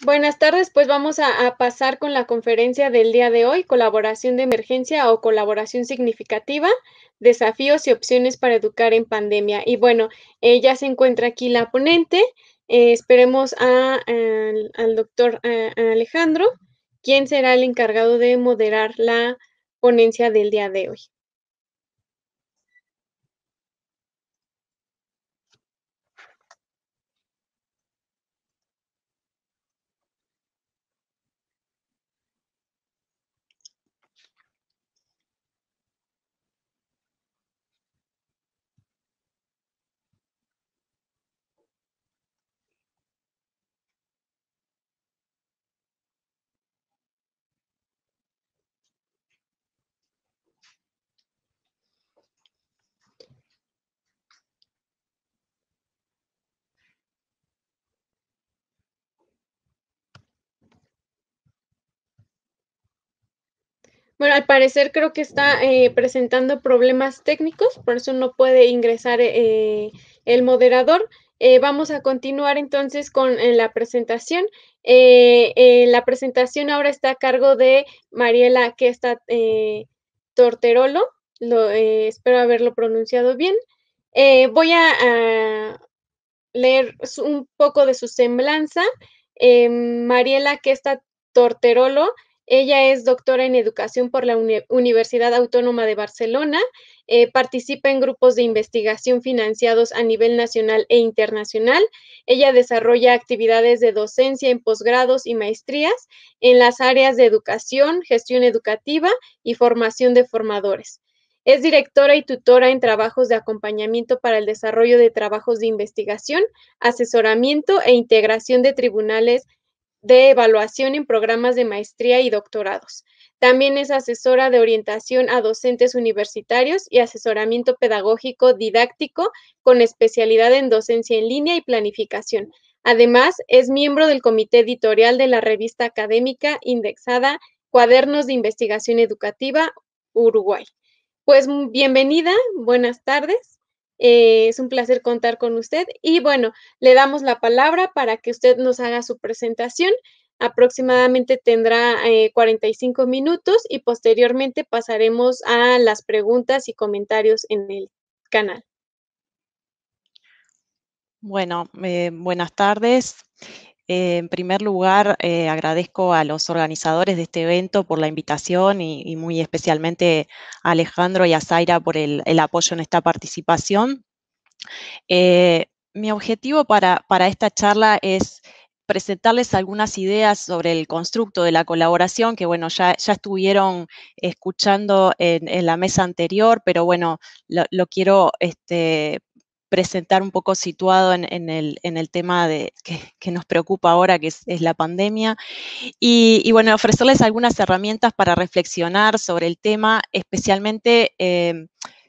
Buenas tardes, pues vamos a, pasar con la conferencia del día de hoy, colaboración de emergencia o colaboración significativa, desafíos y opciones para educar en pandemia. Y bueno, eh, ya se encuentra aquí la ponente. Eh, esperemos al, doctor Alejandro, quien será el encargado de moderar la ponencia del día de hoy. Bueno, al parecer creo que está eh, presentando problemas técnicos, por eso no puede ingresar eh, el moderador. Eh, vamos a continuar entonces con la presentación. la presentación ahora está a cargo de Mariela Questa Torterolo. espero haberlo pronunciado bien. voy a, leer un poco de su semblanza. Mariela está Torterolo ella es doctora en educación por la Universidad Autónoma de Barcelona, eh, participa en grupos de investigación financiados a nivel nacional e internacional. Ella desarrolla actividades de docencia en posgrados y maestrías en las áreas de educación, gestión educativa y formación de formadores. Es directora y tutora en trabajos de acompañamiento para el desarrollo de trabajos de investigación, asesoramiento e integración de tribunales de evaluación en programas de maestría y doctorados. También es asesora de orientación a docentes universitarios y asesoramiento pedagógico didáctico con especialidad en docencia en línea y planificación. Además, es miembro del comité editorial de la revista académica indexada Cuadernos de Investigación Educativa Uruguay. Pues bienvenida, buenas tardes. Eh, es un placer contar con usted y bueno, le damos la palabra para que usted nos haga su presentación. Aproximadamente tendrá 45 eh, minutos y posteriormente pasaremos a las preguntas y comentarios en el canal. Bueno, eh, buenas tardes. Eh, en primer lugar, eh, agradezco a los organizadores de este evento por la invitación y, muy especialmente a Alejandro y a Zaira por el, apoyo en esta participación. Eh, mi objetivo para, esta charla es presentarles algunas ideas sobre el constructo de la colaboración, que bueno, ya, estuvieron escuchando en, la mesa anterior, pero bueno, lo, quiero este, presentar un poco situado en, el, tema de, que, nos preocupa ahora, que es, la pandemia, y, bueno, ofrecerles algunas herramientas para reflexionar sobre el tema, especialmente em,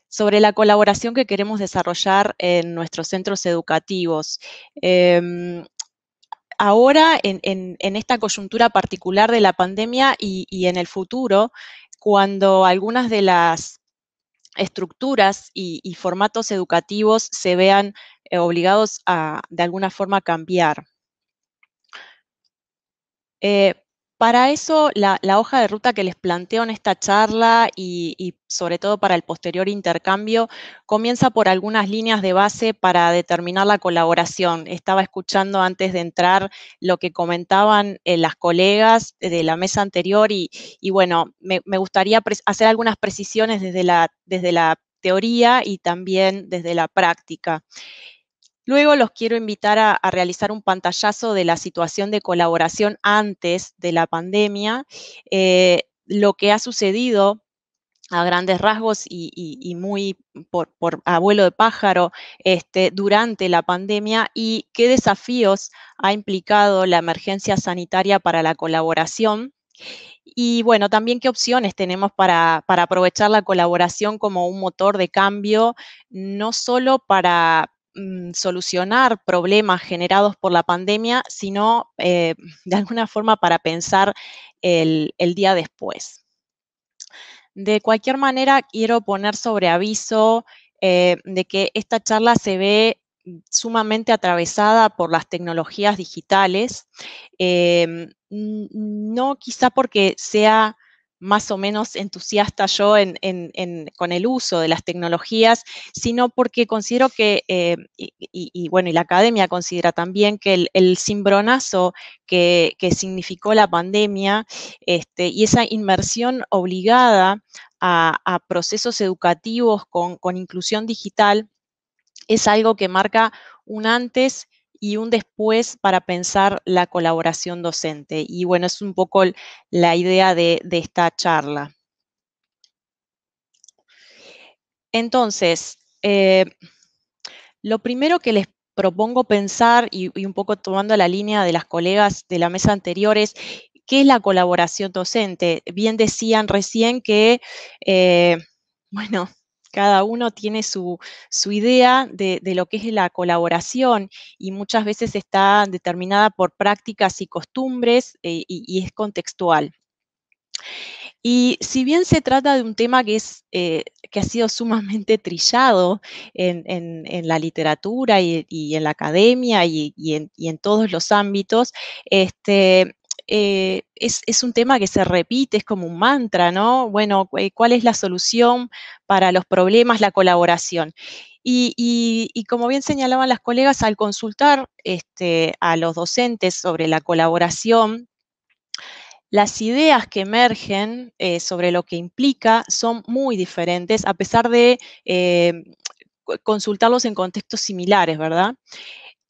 sobre la colaboración que queremos desarrollar en nuestros centros educativos. Em, ahora, en, esta coyuntura particular de la pandemia y en el futuro, cuando algunas de las estructuras y, formatos educativos se vean eh, obligados a de alguna forma cambiar. Eh, para eso, la, hoja de ruta que les planteo en esta charla y, sobre todo para el posterior intercambio, comienza por algunas líneas de base para determinar la colaboración. Estaba escuchando antes de entrar lo que comentaban eh, las colegas de la mesa anterior y, bueno, me, gustaría hacer algunas precisiones desde la, desde la teoría y también desde la práctica. Luego los quiero invitar a, realizar un pantallazo de la situación de colaboración antes de la pandemia, eh, lo que ha sucedido a grandes rasgos y, muy por, abuelo de pájaro este, durante la pandemia y qué desafíos ha implicado la emergencia sanitaria para la colaboración. Y bueno, también qué opciones tenemos para, para aprovechar la colaboración como un motor de cambio, no solo para, Mm, solucionar problemas generados por la pandemia, sino eh, de alguna forma para pensar el, día después. De cualquier manera, quiero poner sobre aviso eh, de que esta charla se ve sumamente atravesada por las tecnologías digitales, eh, no quizá porque sea más o menos entusiasta yo con el uso de las tecnologías, sino porque considero que, eh, y, bueno, y la academia considera también que el, simbronazo cimbronazo que, significó la pandemia este, y esa inmersión obligada a, procesos educativos con inclusión digital es algo que marca un antes y un después para pensar la colaboración docente. Y bueno, es un poco la idea de, esta charla. Entonces, eh, lo primero que les propongo pensar, y, un poco tomando la línea de las colegas de la mesa anterior, es qué es la colaboración docente. Bien decían recién que, eh, bueno, cada uno tiene su, idea de, lo que es la colaboración y muchas veces está determinada por prácticas y costumbres eh, y, es contextual. Y si bien se trata de un tema que, es, eh, que ha sido sumamente trillado en, la literatura y, en la academia y, en, en, todos los ámbitos, este, eh, es, un tema que se repite, es como un mantra, ¿no? Bueno, eh, ¿cuál es la solución para los problemas? La colaboración. Y, como bien señalaban las colegas, al consultar este, a los docentes sobre la colaboración, las ideas que emergen eh, sobre lo que implica son muy diferentes, a pesar de consultarlos en contextos similares, ¿verdad?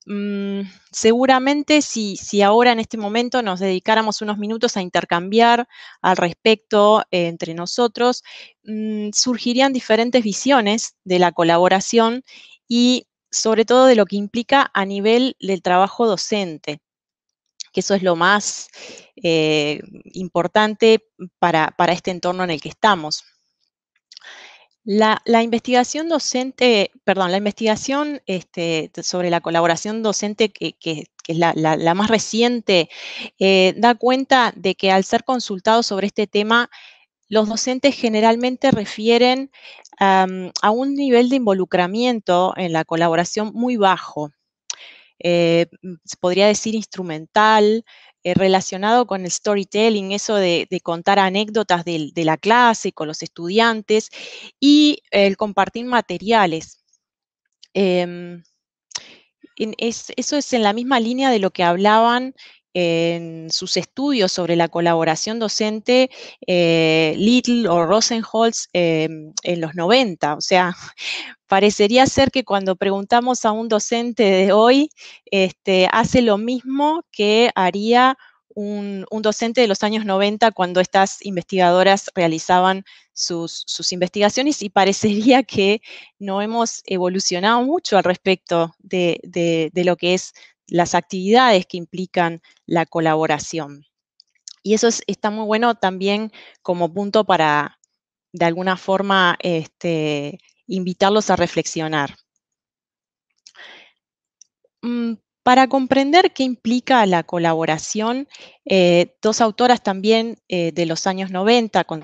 Mm, seguramente si, ahora en este momento nos dedicáramos unos minutos a intercambiar al respecto eh, entre nosotros, mm, surgirían diferentes visiones de la colaboración y sobre todo de lo que implica a nivel del trabajo docente que eso es lo más eh, importante para, para este entorno en el que estamos. La, investigación docente, perdón, la investigación este, sobre la colaboración docente, que, es la, más reciente, eh, da cuenta de que al ser consultados sobre este tema, los docentes generalmente refieren a un nivel de involucramiento en la colaboración muy bajo. Eh, se podría decir instrumental, eh, relacionado con el storytelling, eso de, contar anécdotas de, la clase con los estudiantes y el compartir materiales. Em, eso es en la misma línea de lo que hablaban en sus estudios sobre la colaboración docente eh, Little o Rosenholz eh, en los 90. O sea, parecería ser que cuando preguntamos a un docente de hoy, este, hace lo mismo que haría un, docente de los años 90 cuando estas investigadoras realizaban sus, investigaciones y parecería que no hemos evolucionado mucho al respecto de lo que es las actividades que implican la colaboración. Y eso está muy bueno también como punto para, de alguna forma, este, invitarlos a reflexionar. Mm, para comprender qué implica la colaboración, eh, dos autoras también eh, de los años 90, con,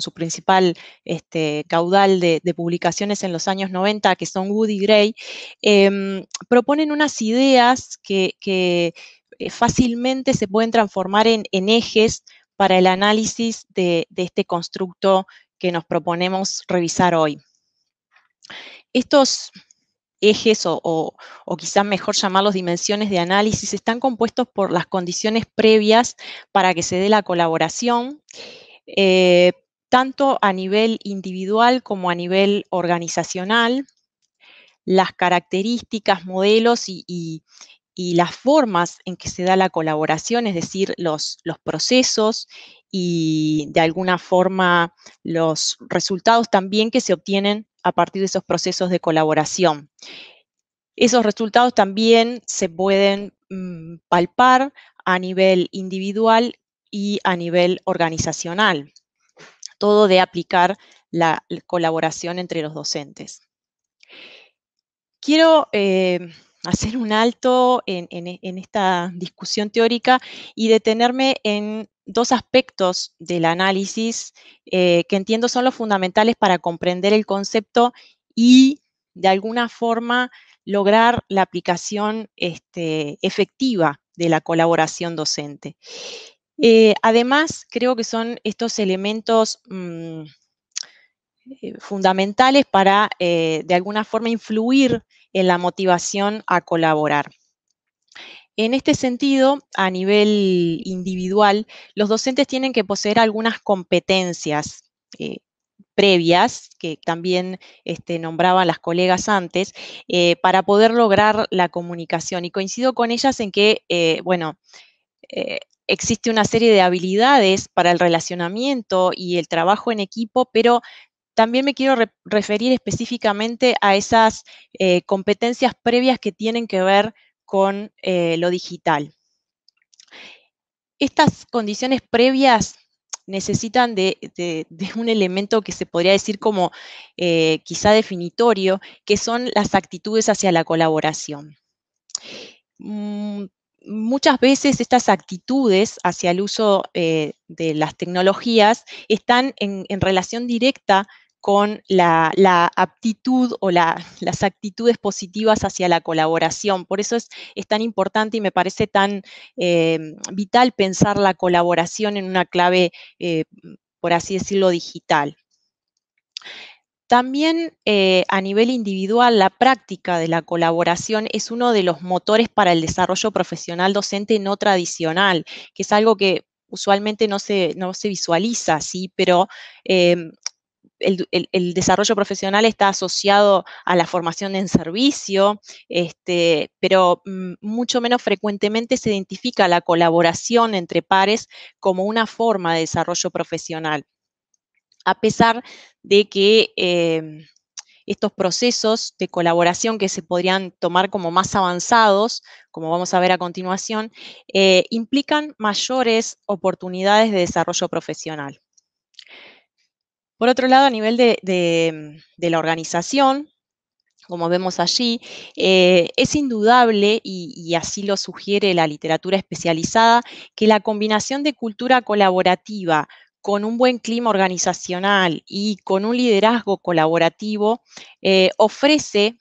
su principal este, caudal de, publicaciones en los años 90, que son Woody Gray, em, proponen unas ideas que, eh, fácilmente se pueden transformar en, ejes para el análisis de, de este constructo que nos proponemos revisar hoy. Estos ejes o, quizás mejor llamarlos dimensiones de análisis están compuestos por las condiciones previas para que se dé la colaboración, eh, tanto a nivel individual como a nivel organizacional, las características, modelos y, las formas en que se da la colaboración, es decir, los, los procesos y de alguna forma los resultados también que se obtienen a partir de esos procesos de colaboración. Esos resultados también se pueden mm, palpar a nivel individual y a nivel organizacional. Todo de aplicar la colaboración entre los docentes. Quiero eh, hacer un alto en, esta discusión teórica y detenerme en dos aspectos del análisis eh, que entiendo son los fundamentales para comprender el concepto y de alguna forma lograr la aplicación este, efectiva de la colaboración docente. Eh, además, creo que son estos elementos mm, eh, fundamentales para, de alguna forma, influir en la motivación a colaborar. En este sentido, a nivel individual, los docentes tienen que poseer algunas competencias. Eh, previas, que también este, nombraban las colegas antes, eh, para poder lograr la comunicación. Y coincido con ellas en que, eh, bueno, existe una serie de habilidades para el relacionamiento y el trabajo en equipo, pero también me quiero referir específicamente a esas competencias previas que tienen que ver con eh, lo digital. Estas condiciones previas necesitan de, un elemento que se podría decir como eh, quizá definitorio, que son las actitudes hacia la colaboración. Mm, muchas veces estas actitudes hacia el uso eh, de las tecnologías están en, en relación directa con la, aptitud o las actitudes positivas hacia la colaboración. Por eso es, tan importante y me parece tan eh, vital pensar la colaboración en una clave, eh, por así decirlo, digital. También eh, a nivel individual, la práctica de la colaboración es uno de los motores para el desarrollo profesional docente no tradicional, que es algo que usualmente no se, no se visualiza, ¿sí? pero el, desarrollo profesional está asociado a la formación en servicio, este, pero mm, mucho menos frecuentemente se identifica la colaboración entre pares como una forma de desarrollo profesional. A pesar de que em, estos procesos de colaboración que se podrían tomar como más avanzados, como vamos a ver a continuación, eh, implican mayores oportunidades de desarrollo profesional. Por otro lado, a nivel de, la organización, como vemos allí, eh, es indudable, y, así lo sugiere la literatura especializada, que la combinación de cultura colaborativa con un buen clima organizacional y con un liderazgo colaborativo eh, ofrece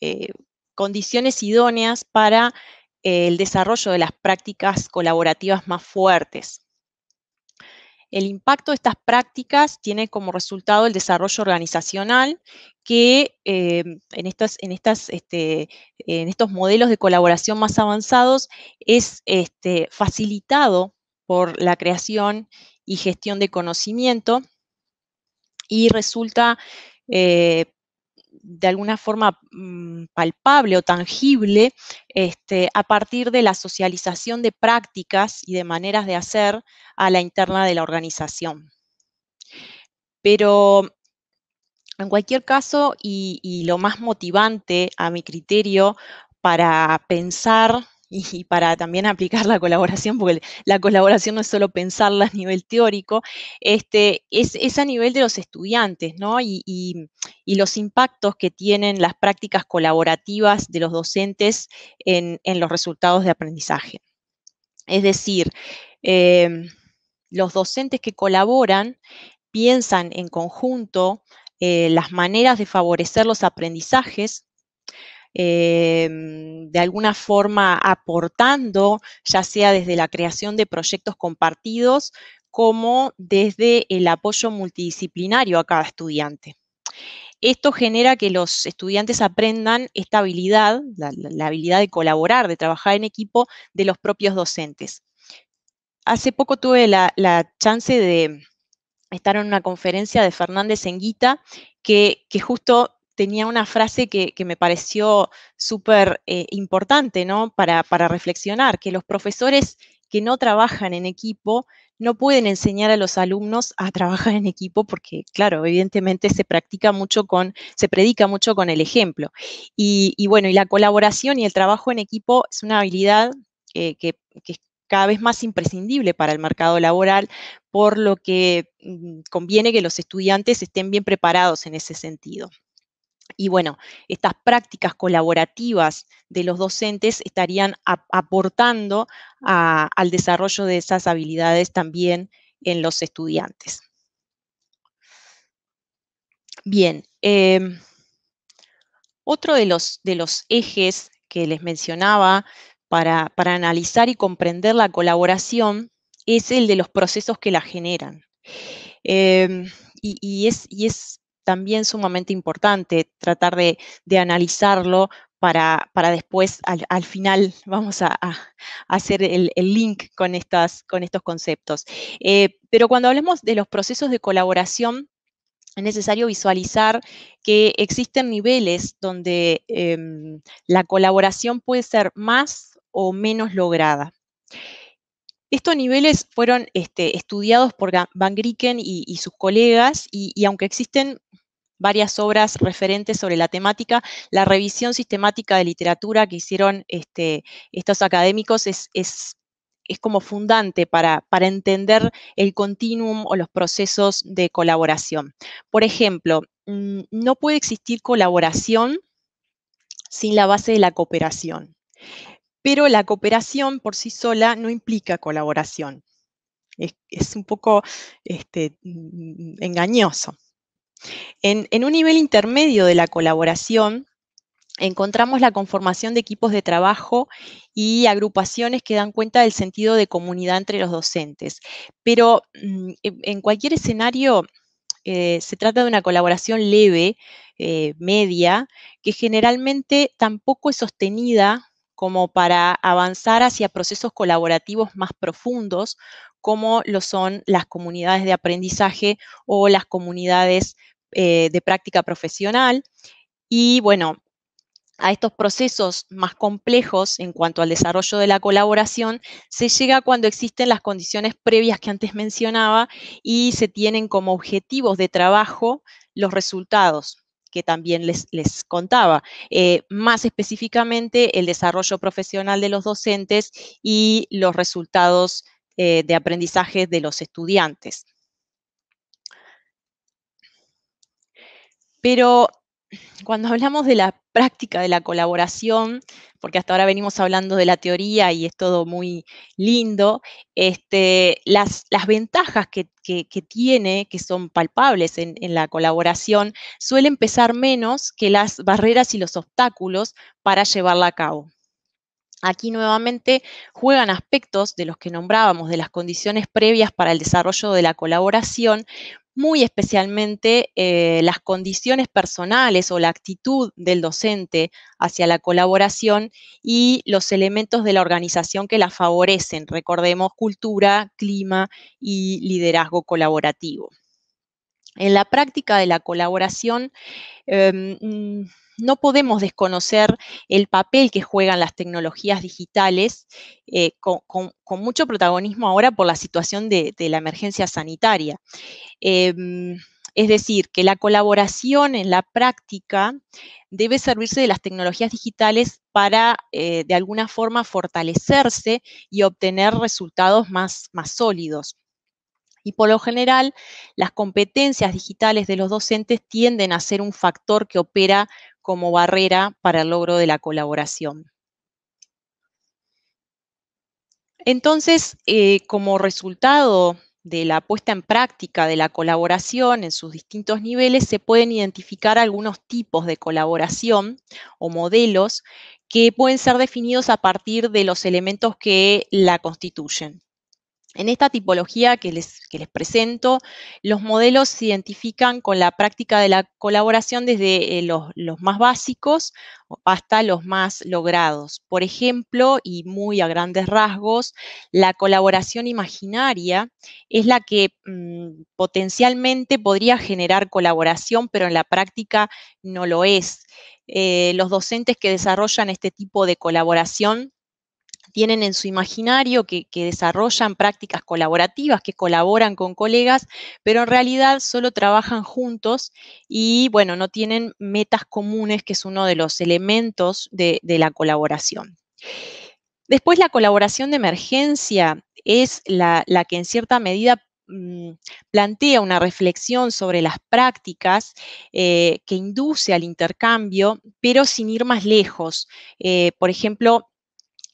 eh, condiciones idóneas para el desarrollo de las prácticas colaborativas más fuertes. El impacto de estas prácticas tiene como resultado el desarrollo organizacional que eh, en, este, en, estos modelos de colaboración más avanzados es este, facilitado por la creación y gestión de conocimiento y resulta eh, de alguna forma mm, palpable o tangible este, a partir de la socialización de prácticas y de maneras de hacer a la interna de la organización. Pero en cualquier caso, y lo más motivante a mi criterio para pensar y, para también aplicar la colaboración, porque la colaboración no es solo pensarla a nivel teórico, este, es, a nivel de los estudiantes, ¿no? Y, los impactos que tienen las prácticas colaborativas de los docentes en, los resultados de aprendizaje. Es decir, em, los docentes que colaboran piensan en conjunto eh, las maneras de favorecer los aprendizajes Em, de alguna forma aportando, ya sea desde la creación de proyectos compartidos como desde el apoyo multidisciplinario a cada estudiante. Esto genera que los estudiantes aprendan esta habilidad, la, habilidad de colaborar, de trabajar en equipo de los propios docentes. Hace poco tuve la, chance de estar en una conferencia de Fernández Enguita, que, que justo tenía una frase que, me pareció súper eh, importante Para, reflexionar, que los profesores que no trabajan en equipo no pueden enseñar a los alumnos a trabajar en equipo porque, claro, evidentemente se practica mucho con, se predica mucho con el ejemplo. Y, bueno, y la colaboración y el trabajo en equipo es una habilidad eh, que es cada vez más imprescindible para el mercado laboral, por lo que mm, conviene que los estudiantes estén bien preparados en ese sentido. Y bueno, estas prácticas colaborativas de los docentes estarían aportando al desarrollo de esas habilidades también en los estudiantes. Bien, em, otro de los, de los ejes que les mencionaba para, analizar y comprender la colaboración es el de los procesos que la generan. Em, y es también sumamente importante, tratar de, analizarlo para, después, al, final, vamos a, hacer el, link con, estas, con estos conceptos. Eh, pero cuando hablemos de los procesos de colaboración, es necesario visualizar que existen niveles donde em, la colaboración puede ser más o menos lograda. Estos niveles fueron este, estudiados por Van Grieken y, sus colegas, y, aunque existen varias obras referentes sobre la temática, la revisión sistemática de literatura que hicieron este, estos académicos es, es, como fundante para, para, entender el continuum o los procesos de colaboración. Por ejemplo, mm, no puede existir colaboración sin la base de la cooperación pero la cooperación por sí sola no implica colaboración. Es, un poco este, mm, engañoso. En, un nivel intermedio de la colaboración, encontramos la conformación de equipos de trabajo y agrupaciones que dan cuenta del sentido de comunidad entre los docentes. Pero mm, e, en cualquier escenario eh, se trata de una colaboración leve, eh, media, que generalmente tampoco es sostenida como para avanzar hacia procesos colaborativos más profundos, como lo son las comunidades de aprendizaje o las comunidades eh, de práctica profesional. Y bueno, a estos procesos más complejos en cuanto al desarrollo de la colaboración se llega cuando existen las condiciones previas que antes mencionaba y se tienen como objetivos de trabajo los resultados, que también les, les contaba. Eh, más específicamente, el desarrollo profesional de los docentes y los resultados eh, de aprendizaje de los estudiantes. Pero cuando hablamos de la práctica de la colaboración, porque hasta ahora venimos hablando de la teoría y es todo muy lindo, este, las, ventajas que, tiene, que son palpables en, en, la colaboración, suelen pesar menos que las barreras y los obstáculos para llevarla a cabo. Aquí nuevamente juegan aspectos de los que nombrábamos, de las condiciones previas para el desarrollo de la colaboración, muy especialmente eh, las condiciones personales o la actitud del docente hacia la colaboración y los elementos de la organización que la favorecen, recordemos cultura, clima y liderazgo colaborativo. En la práctica de la colaboración, em, mm, no podemos desconocer el papel que juegan las tecnologías digitales eh, con, mucho protagonismo ahora por la situación de, la emergencia sanitaria. Em, es decir, que la colaboración en la práctica debe servirse de las tecnologías digitales para, eh, de alguna forma, fortalecerse y obtener resultados más sólidos. Y por lo general, las competencias digitales de los docentes tienden a ser un factor que opera como barrera para el logro de la colaboración. Entonces, eh, como resultado de la puesta en práctica de la colaboración en sus distintos niveles, se pueden identificar algunos tipos de colaboración o modelos que pueden ser definidos a partir de los elementos que la constituyen. En esta tipología que les, les, presento, los modelos se identifican con la práctica de la colaboración desde eh, los, más básicos hasta los más logrados. Por ejemplo, y muy a grandes rasgos, la colaboración imaginaria es la que mm, potencialmente podría generar colaboración, pero en la práctica no lo es. Eh, los docentes que desarrollan este tipo de colaboración tienen en su imaginario que, desarrollan prácticas colaborativas, que colaboran con colegas, pero en realidad solo trabajan juntos y, bueno, no tienen metas comunes, que es uno de los elementos de, la colaboración. Después, la colaboración de emergencia es la, que en cierta medida mm, plantea una reflexión sobre las prácticas eh, que induce al intercambio, pero sin ir más lejos. Eh, por ejemplo,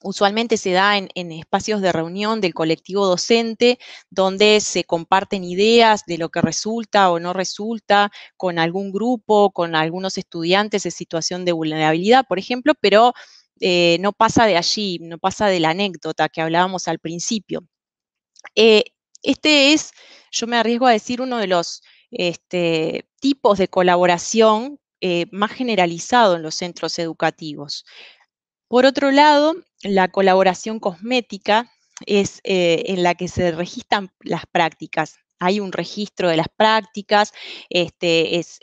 usualmente se da en, espacios de reunión del colectivo docente, donde se comparten ideas de lo que resulta o no resulta con algún grupo, con algunos estudiantes en situación de vulnerabilidad, por ejemplo, pero eh, no pasa de allí, no pasa de la anécdota que hablábamos al principio. Eh, este es, yo me arriesgo a decir, uno de los este, tipos de colaboración eh, más generalizado en los centros educativos. Por otro lado, la colaboración cosmética es eh, en la que se registran las prácticas. Hay un registro de las prácticas, este, es,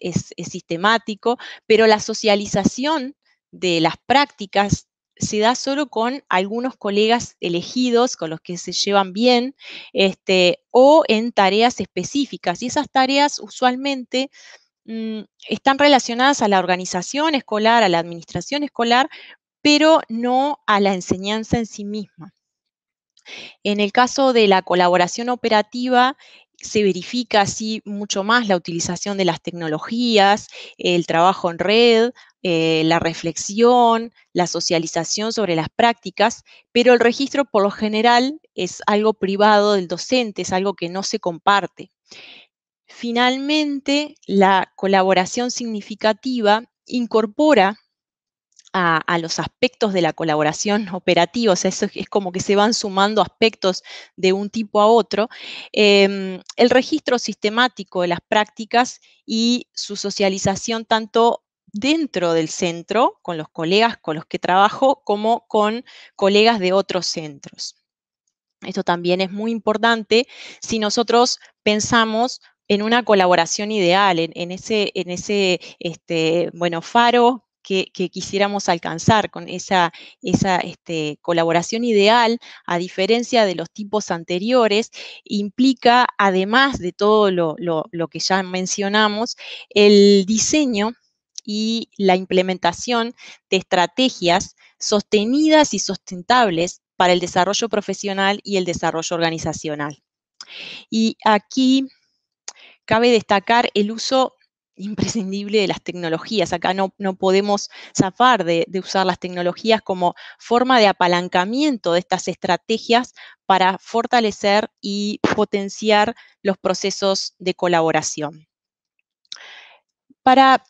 sistemático, pero la socialización de las prácticas se da solo con algunos colegas elegidos, con los que se llevan bien, este, o en tareas específicas. Y esas tareas usualmente mm, están relacionadas a la organización escolar, a la administración escolar, pero no a la enseñanza en sí misma. En el caso de la colaboración operativa, se verifica así mucho más la utilización de las tecnologías, el trabajo en red, eh, la reflexión, la socialización sobre las prácticas, pero el registro por lo general es algo privado del docente, es algo que no se comparte. Finalmente, la colaboración significativa incorpora a, los aspectos de la colaboración operativa, o sea, eso es, como que se van sumando aspectos de un tipo a otro, em, el registro sistemático de las prácticas y su socialización tanto dentro del centro, con los colegas con los que trabajo, como con colegas de otros centros. Esto también es muy importante si nosotros pensamos en una colaboración ideal, en, ese, en ese este, bueno, faro que, quisiéramos alcanzar con esa, esa este, colaboración ideal, a diferencia de los tipos anteriores, implica, además de todo lo, lo que ya mencionamos, el diseño y la implementación de estrategias sostenidas y sustentables para el desarrollo profesional y el desarrollo organizacional. Y aquí cabe destacar el uso imprescindible de las tecnologías. Acá no, podemos zafar de, usar las tecnologías como forma de apalancamiento de estas estrategias para fortalecer y potenciar los procesos de colaboración. Para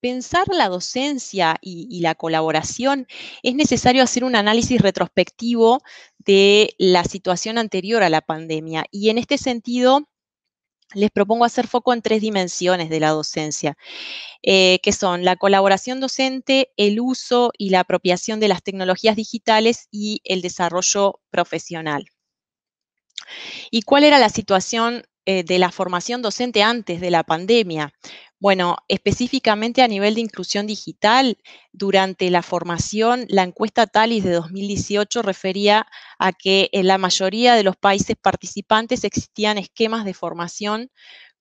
pensar la docencia y la colaboración es necesario hacer un análisis retrospectivo de la situación anterior a la pandemia. Y en este sentido, les propongo hacer foco en tres dimensiones de la docencia, eh, que son la colaboración docente, el uso y la apropiación de las tecnologías digitales y el desarrollo profesional. ¿Y cuál era la situación eh, de la formación docente antes de la pandemia? Bueno, específicamente a nivel de inclusión digital, durante la formación, la encuesta TALIS de 2018 refería a que en la mayoría de los países participantes existían esquemas de formación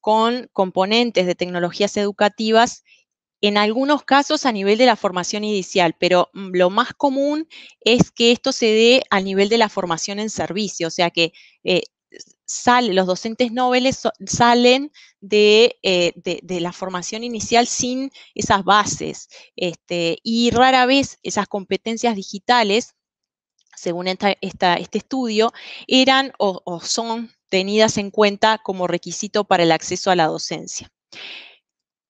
con componentes de tecnologías educativas, en algunos casos a nivel de la formación inicial, pero mm, lo más común es que esto se dé a nivel de la formación en servicio, o sea que eh, los docentes nobles salen eh, de, la formación inicial sin esas bases este, y rara vez esas competencias digitales, según este estudio, eran o son tenidas en cuenta como requisito para el acceso a la docencia.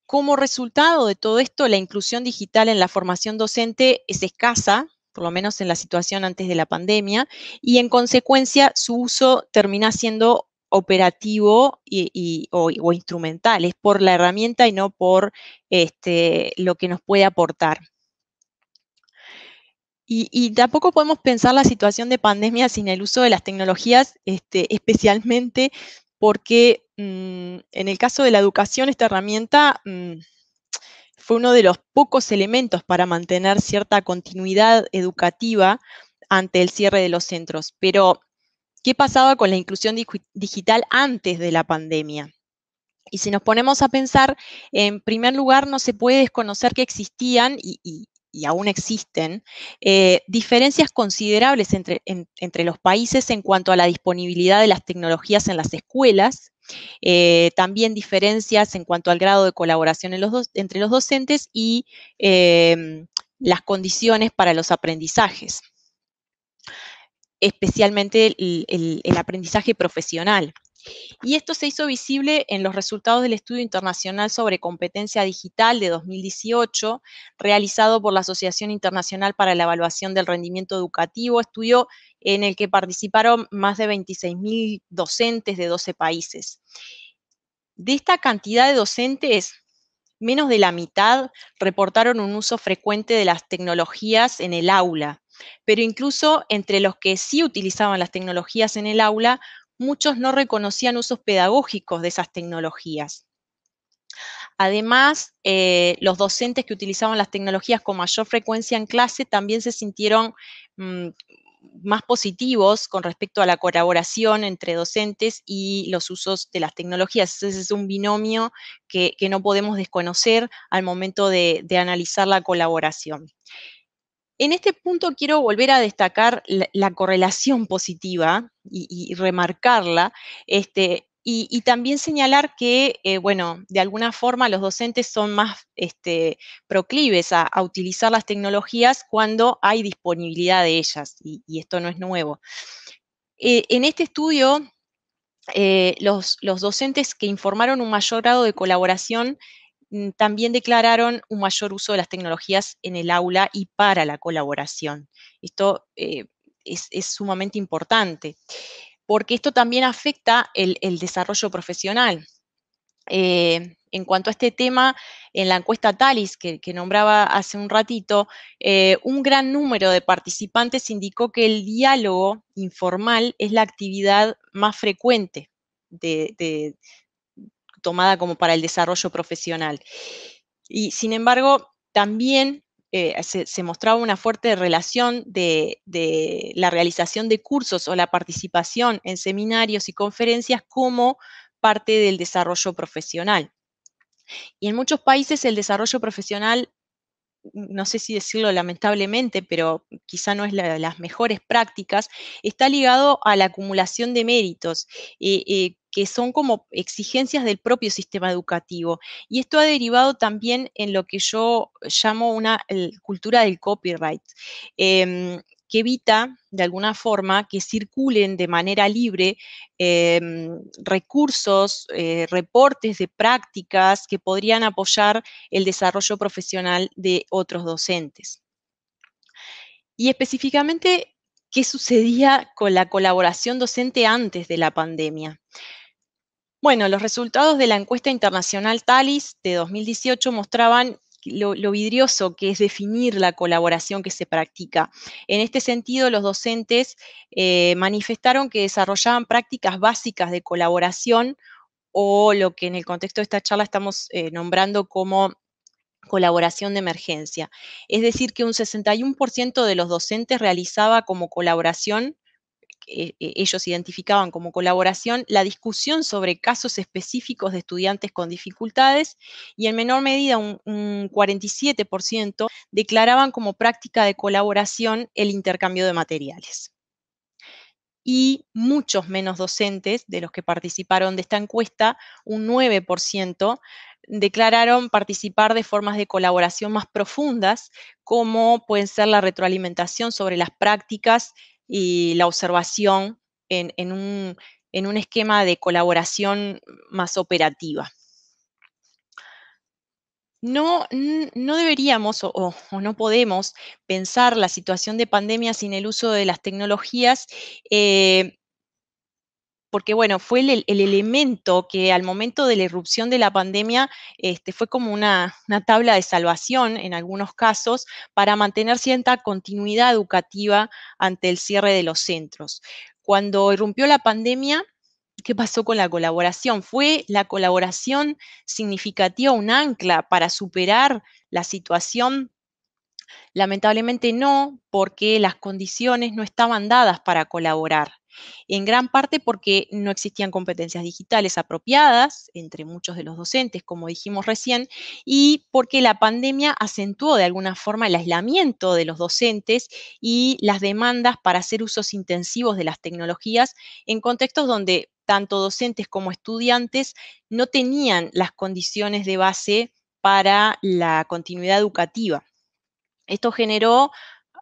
Como resultado de todo esto, la inclusión digital en la formación docente es escasa, por lo menos en la situación antes de la pandemia, y en consecuencia su uso termina siendo operativo y, o, instrumental, es por la herramienta y no por este, lo que nos puede aportar. Y, tampoco podemos pensar la situación de pandemia sin el uso de las tecnologías, este, especialmente porque mm, en el caso de la educación, esta herramienta mm, fue uno de los pocos elementos para mantener cierta continuidad educativa ante el cierre de los centros. Pero, ¿qué pasaba con la inclusión digital antes de la pandemia? Y si nos ponemos a pensar, en primer lugar, no se puede desconocer que existían y, aún existen eh, diferencias considerables entre los países en cuanto a la disponibilidad de las tecnologías en las escuelas eh, también diferencias en cuanto al grado de colaboración entre los docentes y em, las condiciones para los aprendizajes especialmente el aprendizaje profesional. Y esto se hizo visible en los resultados del Estudio Internacional sobre Competencia Digital de 2018, realizado por la Asociación Internacional para la Evaluación del Rendimiento Educativo, estudio en el que participaron más de 26.000 docentes de 12 países. De esta cantidad de docentes, menos de la mitad reportaron un uso frecuente de las tecnologías en el aula, pero incluso entre los que sí utilizaban las tecnologías en el aula, muchos no reconocían usos pedagógicos de esas tecnologías. Además, eh, los docentes que utilizaban las tecnologías con mayor frecuencia en clase también se sintieron mm, más positivos con respecto a la colaboración entre docentes y los usos de las tecnologías. Ese es un binomio que, no podemos desconocer al momento de analizar la colaboración. En este punto quiero volver a destacar la, correlación positiva y, remarcarla, este, y, también señalar que, eh, bueno, de alguna forma los docentes son más este, proclives a, utilizar las tecnologías cuando hay disponibilidad de ellas, y, esto no es nuevo. Eh, en este estudio, eh, los, docentes que informaron un mayor grado de colaboración Mm, también declararon un mayor uso de las tecnologías en el aula y para la colaboración. Esto eh, es, sumamente importante, porque esto también afecta el, desarrollo profesional. Eh, en cuanto a este tema, en la encuesta Talis que, nombraba hace un ratito, eh, un gran número de participantes indicó que el diálogo informal es la actividad más frecuente de, de, tomada como para el desarrollo profesional. Y sin embargo, también eh, se, mostraba una fuerte relación de, de, la realización de cursos o la participación en seminarios y conferencias como parte del desarrollo profesional. Y en muchos países el desarrollo profesional no sé si decirlo lamentablemente, pero quizá no es la de las mejores prácticas, está ligado a la acumulación de méritos, eh, eh, que son como exigencias del propio sistema educativo. Y esto ha derivado también en lo que yo llamo una cultura del copyright. Em, que evita de alguna forma que circulen de manera libre em, recursos, eh, reportes de prácticas que podrían apoyar el desarrollo profesional de otros docentes. Y específicamente, ¿qué sucedía con la colaboración docente antes de la pandemia? Bueno, los resultados de la encuesta internacional TALIS de 2018 mostraban lo, vidrioso que es definir la colaboración que se practica. En este sentido, los docentes eh, manifestaron que desarrollaban prácticas básicas de colaboración o lo que en el contexto de esta charla estamos eh, nombrando como colaboración de emergencia. Es decir, que un 61% de los docentes realizaba como colaboración eh, eh, ellos identificaban como colaboración la discusión sobre casos específicos de estudiantes con dificultades y en menor medida un, un 47% declaraban como práctica de colaboración el intercambio de materiales y muchos menos docentes de los que participaron de esta encuesta, un 9%, declararon participar de formas de colaboración más profundas, como pueden ser la retroalimentación sobre las prácticas y la observación en, un, esquema de colaboración más operativa. No, no, deberíamos o, no podemos pensar la situación de pandemia sin el uso de las tecnologías eh, porque bueno, fue el, elemento que al momento de la irrupción de la pandemia este, fue como una, tabla de salvación en algunos casos para mantener cierta continuidad educativa ante el cierre de los centros. Cuando irrumpió la pandemia, ¿qué pasó con la colaboración? ¿Fue la colaboración significativa un ancla para superar la situación? Lamentablemente no, porque las condiciones no estaban dadas para colaborar en gran parte porque no existían competencias digitales apropiadas entre muchos de los docentes, como dijimos recién, y porque la pandemia acentuó de alguna forma el aislamiento de los docentes y las demandas para hacer usos intensivos de las tecnologías en contextos donde tanto docentes como estudiantes no tenían las condiciones de base para la continuidad educativa. Esto generó,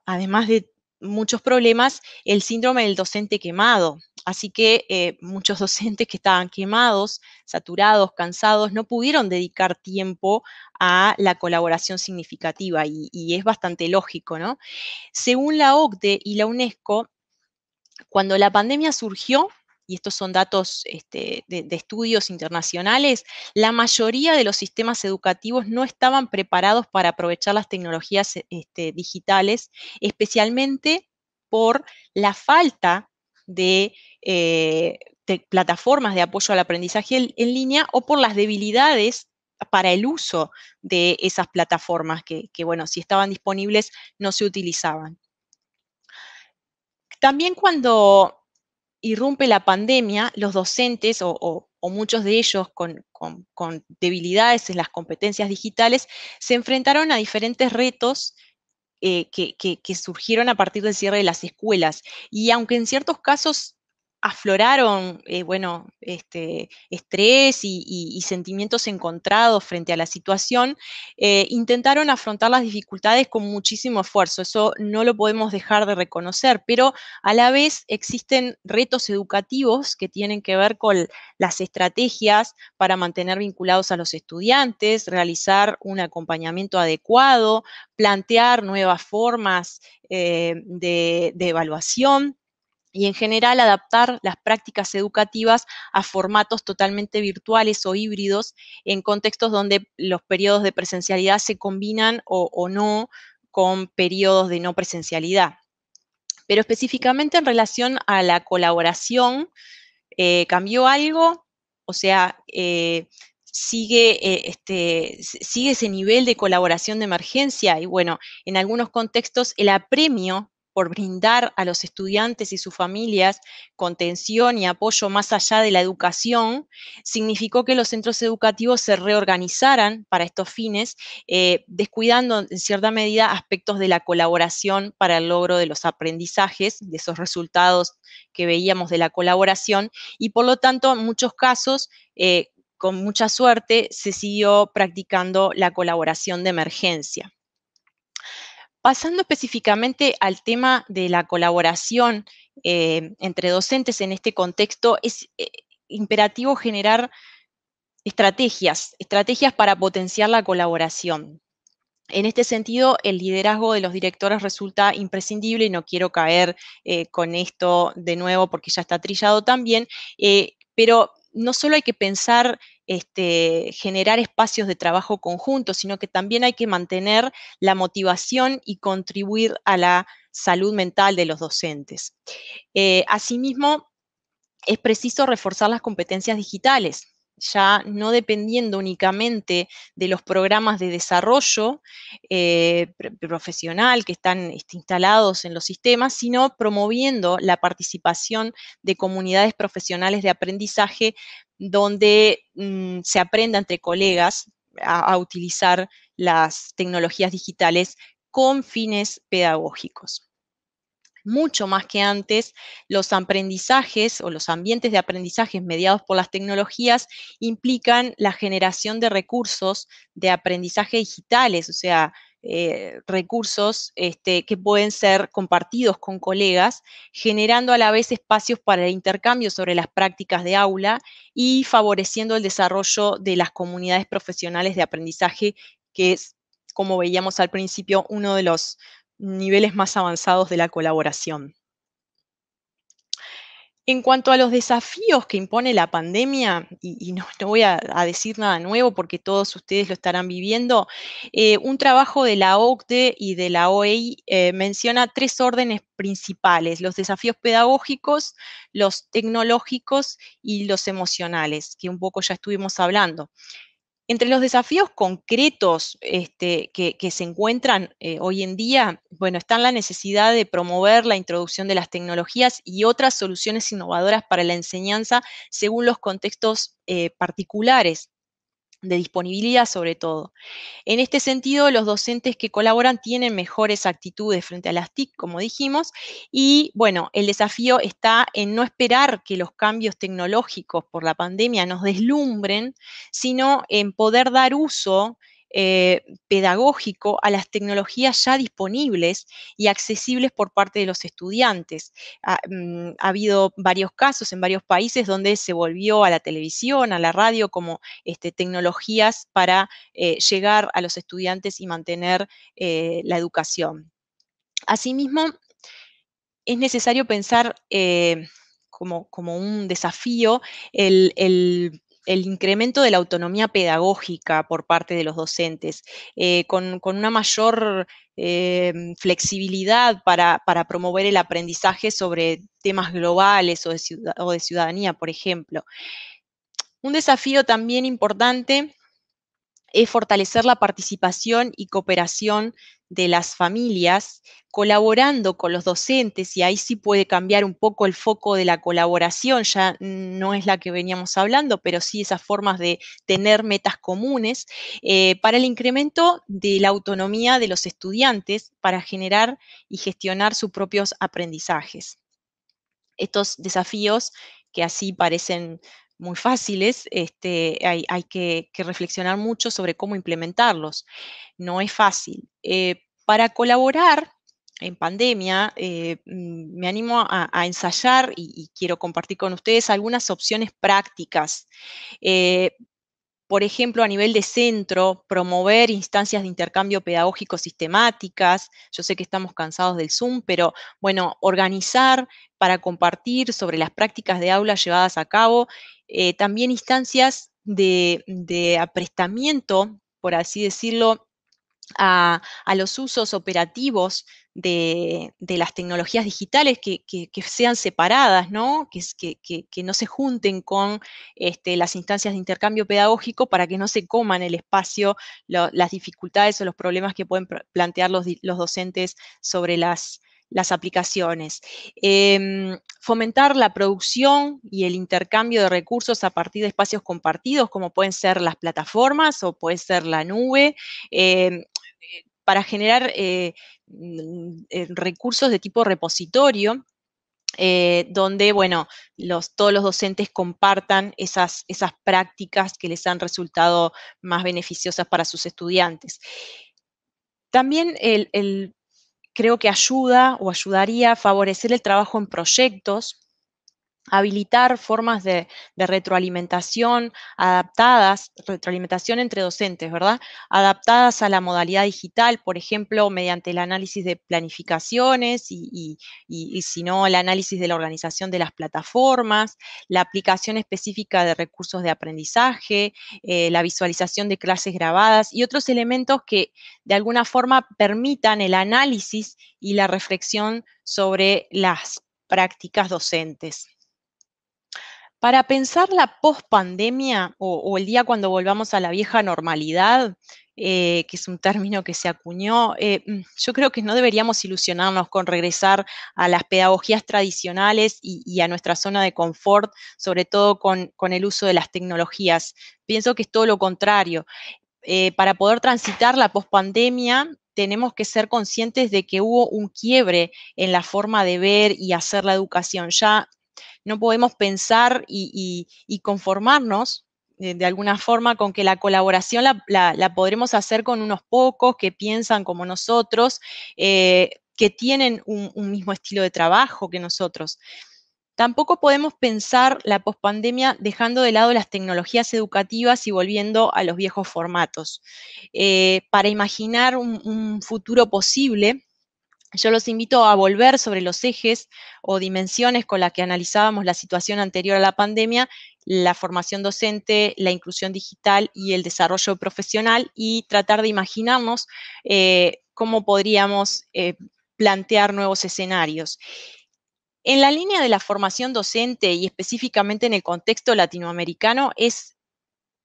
además de muchos problemas el síndrome del docente quemado. Así que eh, muchos docentes que estaban quemados, saturados, cansados, no pudieron dedicar tiempo a la colaboración significativa y, y es bastante lógico, ¿no? Según la OCDE y la UNESCO, cuando la pandemia surgió, y estos son datos este, de, estudios internacionales, la mayoría de los sistemas educativos no estaban preparados para aprovechar las tecnologías e, este, digitales, especialmente por la falta de, eh, plataformas de apoyo al aprendizaje en, línea o por las debilidades para el uso de esas plataformas que, bueno, si estaban disponibles, no se utilizaban. También cuando irrumpe la pandemia, los docentes o, muchos de ellos con, debilidades en las competencias digitales se enfrentaron a diferentes retos eh, que surgieron a partir del cierre de las escuelas. Y aunque en ciertos casos afloraron, eh, bueno, este, estrés y, sentimientos encontrados frente a la situación, eh, intentaron afrontar las dificultades con muchísimo esfuerzo. Eso no lo podemos dejar de reconocer, pero a la vez existen retos educativos que tienen que ver con las estrategias para mantener vinculados a los estudiantes, realizar un acompañamiento adecuado, plantear nuevas formas eh, de evaluación y en general adaptar las prácticas educativas a formatos totalmente virtuales o híbridos en contextos donde los periodos de presencialidad se combinan o, no con periodos de no presencialidad. Pero específicamente en relación a la colaboración, eh, ¿cambió algo? O sea, eh, eh, este, sigue ese nivel de colaboración de emergencia y bueno, en algunos contextos el apremio por brindar a los estudiantes y sus familias contención y apoyo más allá de la educación, significó que los centros educativos se reorganizaran para estos fines, eh, descuidando en cierta medida aspectos de la colaboración para el logro de los aprendizajes, de esos resultados que veíamos de la colaboración, y por lo tanto, en muchos casos, eh, con mucha suerte, se siguió practicando la colaboración de emergencia. Pasando específicamente al tema de la colaboración eh, entre docentes en este contexto, es eh, imperativo generar estrategias, estrategias para potenciar la colaboración. En este sentido, el liderazgo de los directores resulta imprescindible y no quiero caer eh, con esto de nuevo porque ya está trillado también, pero no solo hay que pensar este, generar espacios de trabajo conjunto, sino que también hay que mantener la motivación y contribuir a la salud mental de los docentes. Eh, asimismo, es preciso reforzar las competencias digitales ya no dependiendo únicamente de los programas de desarrollo eh, profesional que están este, instalados en los sistemas, sino promoviendo la participación de comunidades profesionales de aprendizaje donde mm, se aprenda entre colegas a utilizar las tecnologías digitales con fines pedagógicos mucho más que antes, los aprendizajes o los ambientes de aprendizaje mediados por las tecnologías implican la generación de recursos de aprendizaje digitales, o sea, eh, recursos este, que pueden ser compartidos con colegas, generando a la vez espacios para el intercambio sobre las prácticas de aula y favoreciendo el desarrollo de las comunidades profesionales de aprendizaje, que es, como veíamos al principio, uno de los niveles más avanzados de la colaboración. En cuanto a los desafíos que impone la pandemia, y, no, voy a, decir nada nuevo porque todos ustedes lo estarán viviendo, eh, un trabajo de la OCDE y de la OEI eh, menciona tres órdenes principales, los desafíos pedagógicos, los tecnológicos y los emocionales, que un poco ya estuvimos hablando. Entre los desafíos concretos este, que, se encuentran eh, hoy en día, bueno, está la necesidad de promover la introducción de las tecnologías y otras soluciones innovadoras para la enseñanza según los contextos eh, particulares de disponibilidad sobre todo. En este sentido, los docentes que colaboran tienen mejores actitudes frente a las TIC, como dijimos, y bueno, el desafío está en no esperar que los cambios tecnológicos por la pandemia nos deslumbren, sino en poder dar uso eh, pedagógico a las tecnologías ya disponibles y accesibles por parte de los estudiantes. Ah, mm, ha, habido varios casos en varios países donde se volvió a la televisión, a la radio, como este, tecnologías para eh, llegar a los estudiantes y mantener eh, la educación. Asimismo, es necesario pensar como, un desafío el el incremento de la autonomía pedagógica por parte de los docentes, eh, con, una mayor eh, flexibilidad para, promover el aprendizaje sobre temas globales o de, o de ciudadanía, por ejemplo. Un desafío también importante es fortalecer la participación y cooperación de las familias, colaborando con los docentes, y ahí sí puede cambiar un poco el foco de la colaboración, ya no es la que veníamos hablando, pero sí esas formas de tener metas comunes, eh, para el incremento de la autonomía de los estudiantes para generar y gestionar sus propios aprendizajes. Estos desafíos que así parecen muy fáciles, este, hay, que, reflexionar mucho sobre cómo implementarlos. No es fácil. Eh, para colaborar en pandemia, eh, mm, me animo a, ensayar y, quiero compartir con ustedes algunas opciones prácticas. Eh, por ejemplo, a nivel de centro, promover instancias de intercambio pedagógico sistemáticas. Yo sé que estamos cansados del Zoom, pero bueno, organizar para compartir sobre las prácticas de aula llevadas a cabo eh, también instancias de, aprestamiento, por así decirlo, a, los usos operativos de, las tecnologías digitales que, sean separadas, ¿no? Que, no se junten con este, las instancias de intercambio pedagógico para que no se coman el espacio, las dificultades o los problemas que pueden plantear los, los docentes sobre las, las aplicaciones. Em, fomentar la producción y el intercambio de recursos a partir de espacios compartidos, como pueden ser las plataformas o puede ser la nube, em, para generar eh, eh, recursos de tipo repositorio. Eh, donde, bueno, los, todos los docentes compartan esas, esas prácticas que les han resultado más beneficiosas para sus estudiantes. También el creo que ayuda o ayudaría a favorecer el trabajo en proyectos habilitar formas de, retroalimentación adaptadas, retroalimentación entre docentes, ¿verdad? Adaptadas a la modalidad digital, por ejemplo, mediante el análisis de planificaciones y, y, si no, el análisis de la organización de las plataformas, la aplicación específica de recursos de aprendizaje, eh, la visualización de clases grabadas y otros elementos que de alguna forma permitan el análisis y la reflexión sobre las prácticas docentes. Para pensar la pospandemia o, o, el día cuando volvamos a la vieja normalidad, eh, que es un término que se acuñó, eh, mm, yo creo que no deberíamos ilusionarnos con regresar a las pedagogías tradicionales y, a nuestra zona de confort, sobre todo con, el uso de las tecnologías. Pienso que es todo lo contrario. Eh, para poder transitar la pospandemia, tenemos que ser conscientes de que hubo un quiebre en la forma de ver y hacer la educación. Ya no podemos pensar y, conformarnos eh, de, alguna forma con que la colaboración la, podremos hacer con unos pocos que piensan como nosotros, eh, que tienen un, mismo estilo de trabajo que nosotros. Tampoco podemos pensar la pospandemia dejando de lado las tecnologías educativas y volviendo a los viejos formatos. Eh, para imaginar un, futuro posible, yo los invito a volver sobre los ejes o dimensiones con las que analizábamos la situación anterior a la pandemia, la formación docente, la inclusión digital y el desarrollo profesional y tratar de imaginarnos eh, cómo podríamos eh, plantear nuevos escenarios. En la línea de la formación docente y específicamente en el contexto latinoamericano, es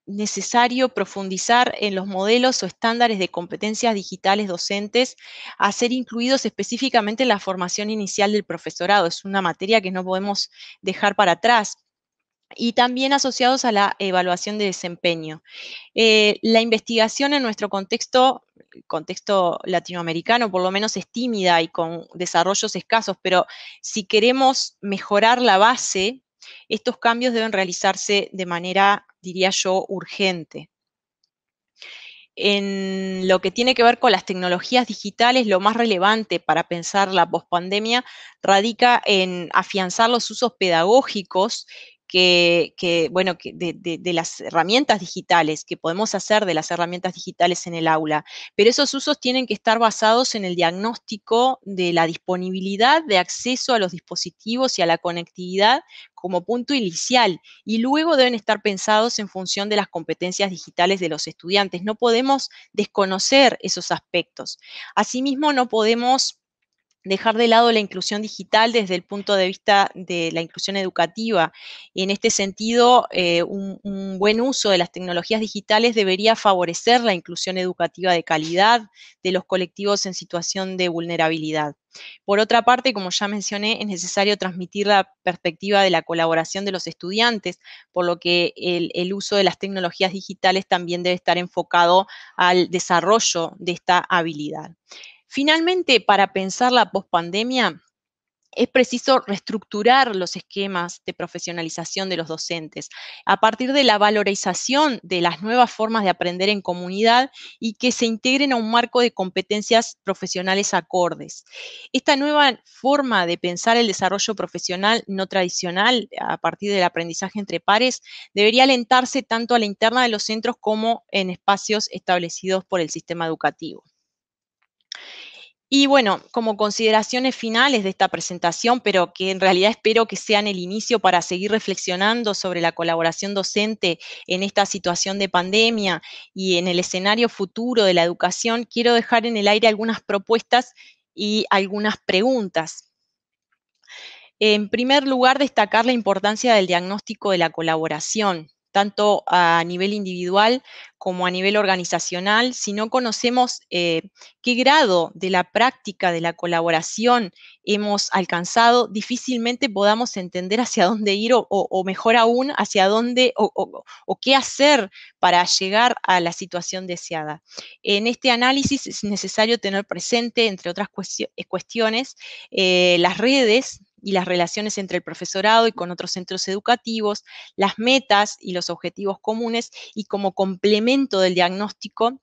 necesario profundizar en los modelos o estándares de competencias digitales docentes a ser incluidos específicamente en la formación inicial del profesorado. Es una materia que no podemos dejar para atrás y también asociados a la evaluación de desempeño. Eh, la investigación en nuestro contexto, contexto latinoamericano por lo menos es tímida y con desarrollos escasos, pero si queremos mejorar la base estos cambios deben realizarse de manera, diría yo, urgente. En lo que tiene que ver con las tecnologías digitales, lo más relevante para pensar la pospandemia radica en afianzar los usos pedagógicos que, bueno, que de, las herramientas digitales, que podemos hacer de las herramientas digitales en el aula, pero esos usos tienen que estar basados en el diagnóstico de la disponibilidad de acceso a los dispositivos y a la conectividad como punto inicial, y luego deben estar pensados en función de las competencias digitales de los estudiantes. No podemos desconocer esos aspectos. Asimismo, no podemos dejar de lado la inclusión digital desde el punto de vista de la inclusión educativa. en este sentido, eh, un, buen uso de las tecnologías digitales debería favorecer la inclusión educativa de calidad de los colectivos en situación de vulnerabilidad. Por otra parte, como ya mencioné, es necesario transmitir la perspectiva de la colaboración de los estudiantes, por lo que el uso de las tecnologías digitales también debe estar enfocado al desarrollo de esta habilidad. Finalmente, para pensar la pospandemia, es preciso reestructurar los esquemas de profesionalización de los docentes a partir de la valorización de las nuevas formas de aprender en comunidad y que se integren a un marco de competencias profesionales acordes. Esta nueva forma de pensar el desarrollo profesional no tradicional a partir del aprendizaje entre pares debería alentarse tanto a la interna de los centros como en espacios establecidos por el sistema educativo. Y bueno, como consideraciones finales de esta presentación, pero que en realidad espero que sean el inicio para seguir reflexionando sobre la colaboración docente en esta situación de pandemia y en el escenario futuro de la educación, quiero dejar en el aire algunas propuestas y algunas preguntas. En primer lugar, destacar la importancia del diagnóstico de la colaboración tanto a nivel individual como a nivel organizacional, si no conocemos eh, qué grado de la práctica de la colaboración hemos alcanzado, difícilmente podamos entender hacia dónde ir o, mejor aún, hacia dónde o, qué hacer para llegar a la situación deseada. En este análisis es necesario tener presente, entre otras cuestiones, eh, las redes y las relaciones entre el profesorado y con otros centros educativos, las metas y los objetivos comunes y como complemento del diagnóstico,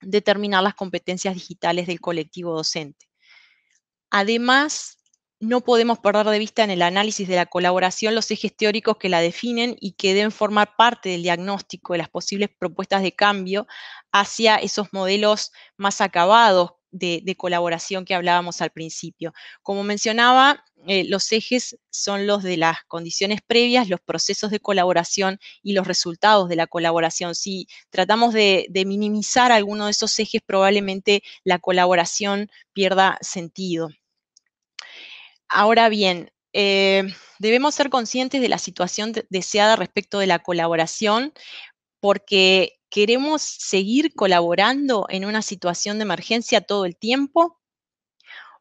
determinar las competencias digitales del colectivo docente. Además, no podemos perder de vista en el análisis de la colaboración los ejes teóricos que la definen y que deben formar parte del diagnóstico de las posibles propuestas de cambio hacia esos modelos más acabados de, colaboración que hablábamos al principio. Como mencionaba, eh, los ejes son los de las condiciones previas, los procesos de colaboración y los resultados de la colaboración. Si tratamos de, minimizar alguno de esos ejes, probablemente la colaboración pierda sentido. Ahora bien, eh, debemos ser conscientes de la situación deseada respecto de la colaboración, porque ¿Queremos seguir colaborando en una situación de emergencia todo el tiempo?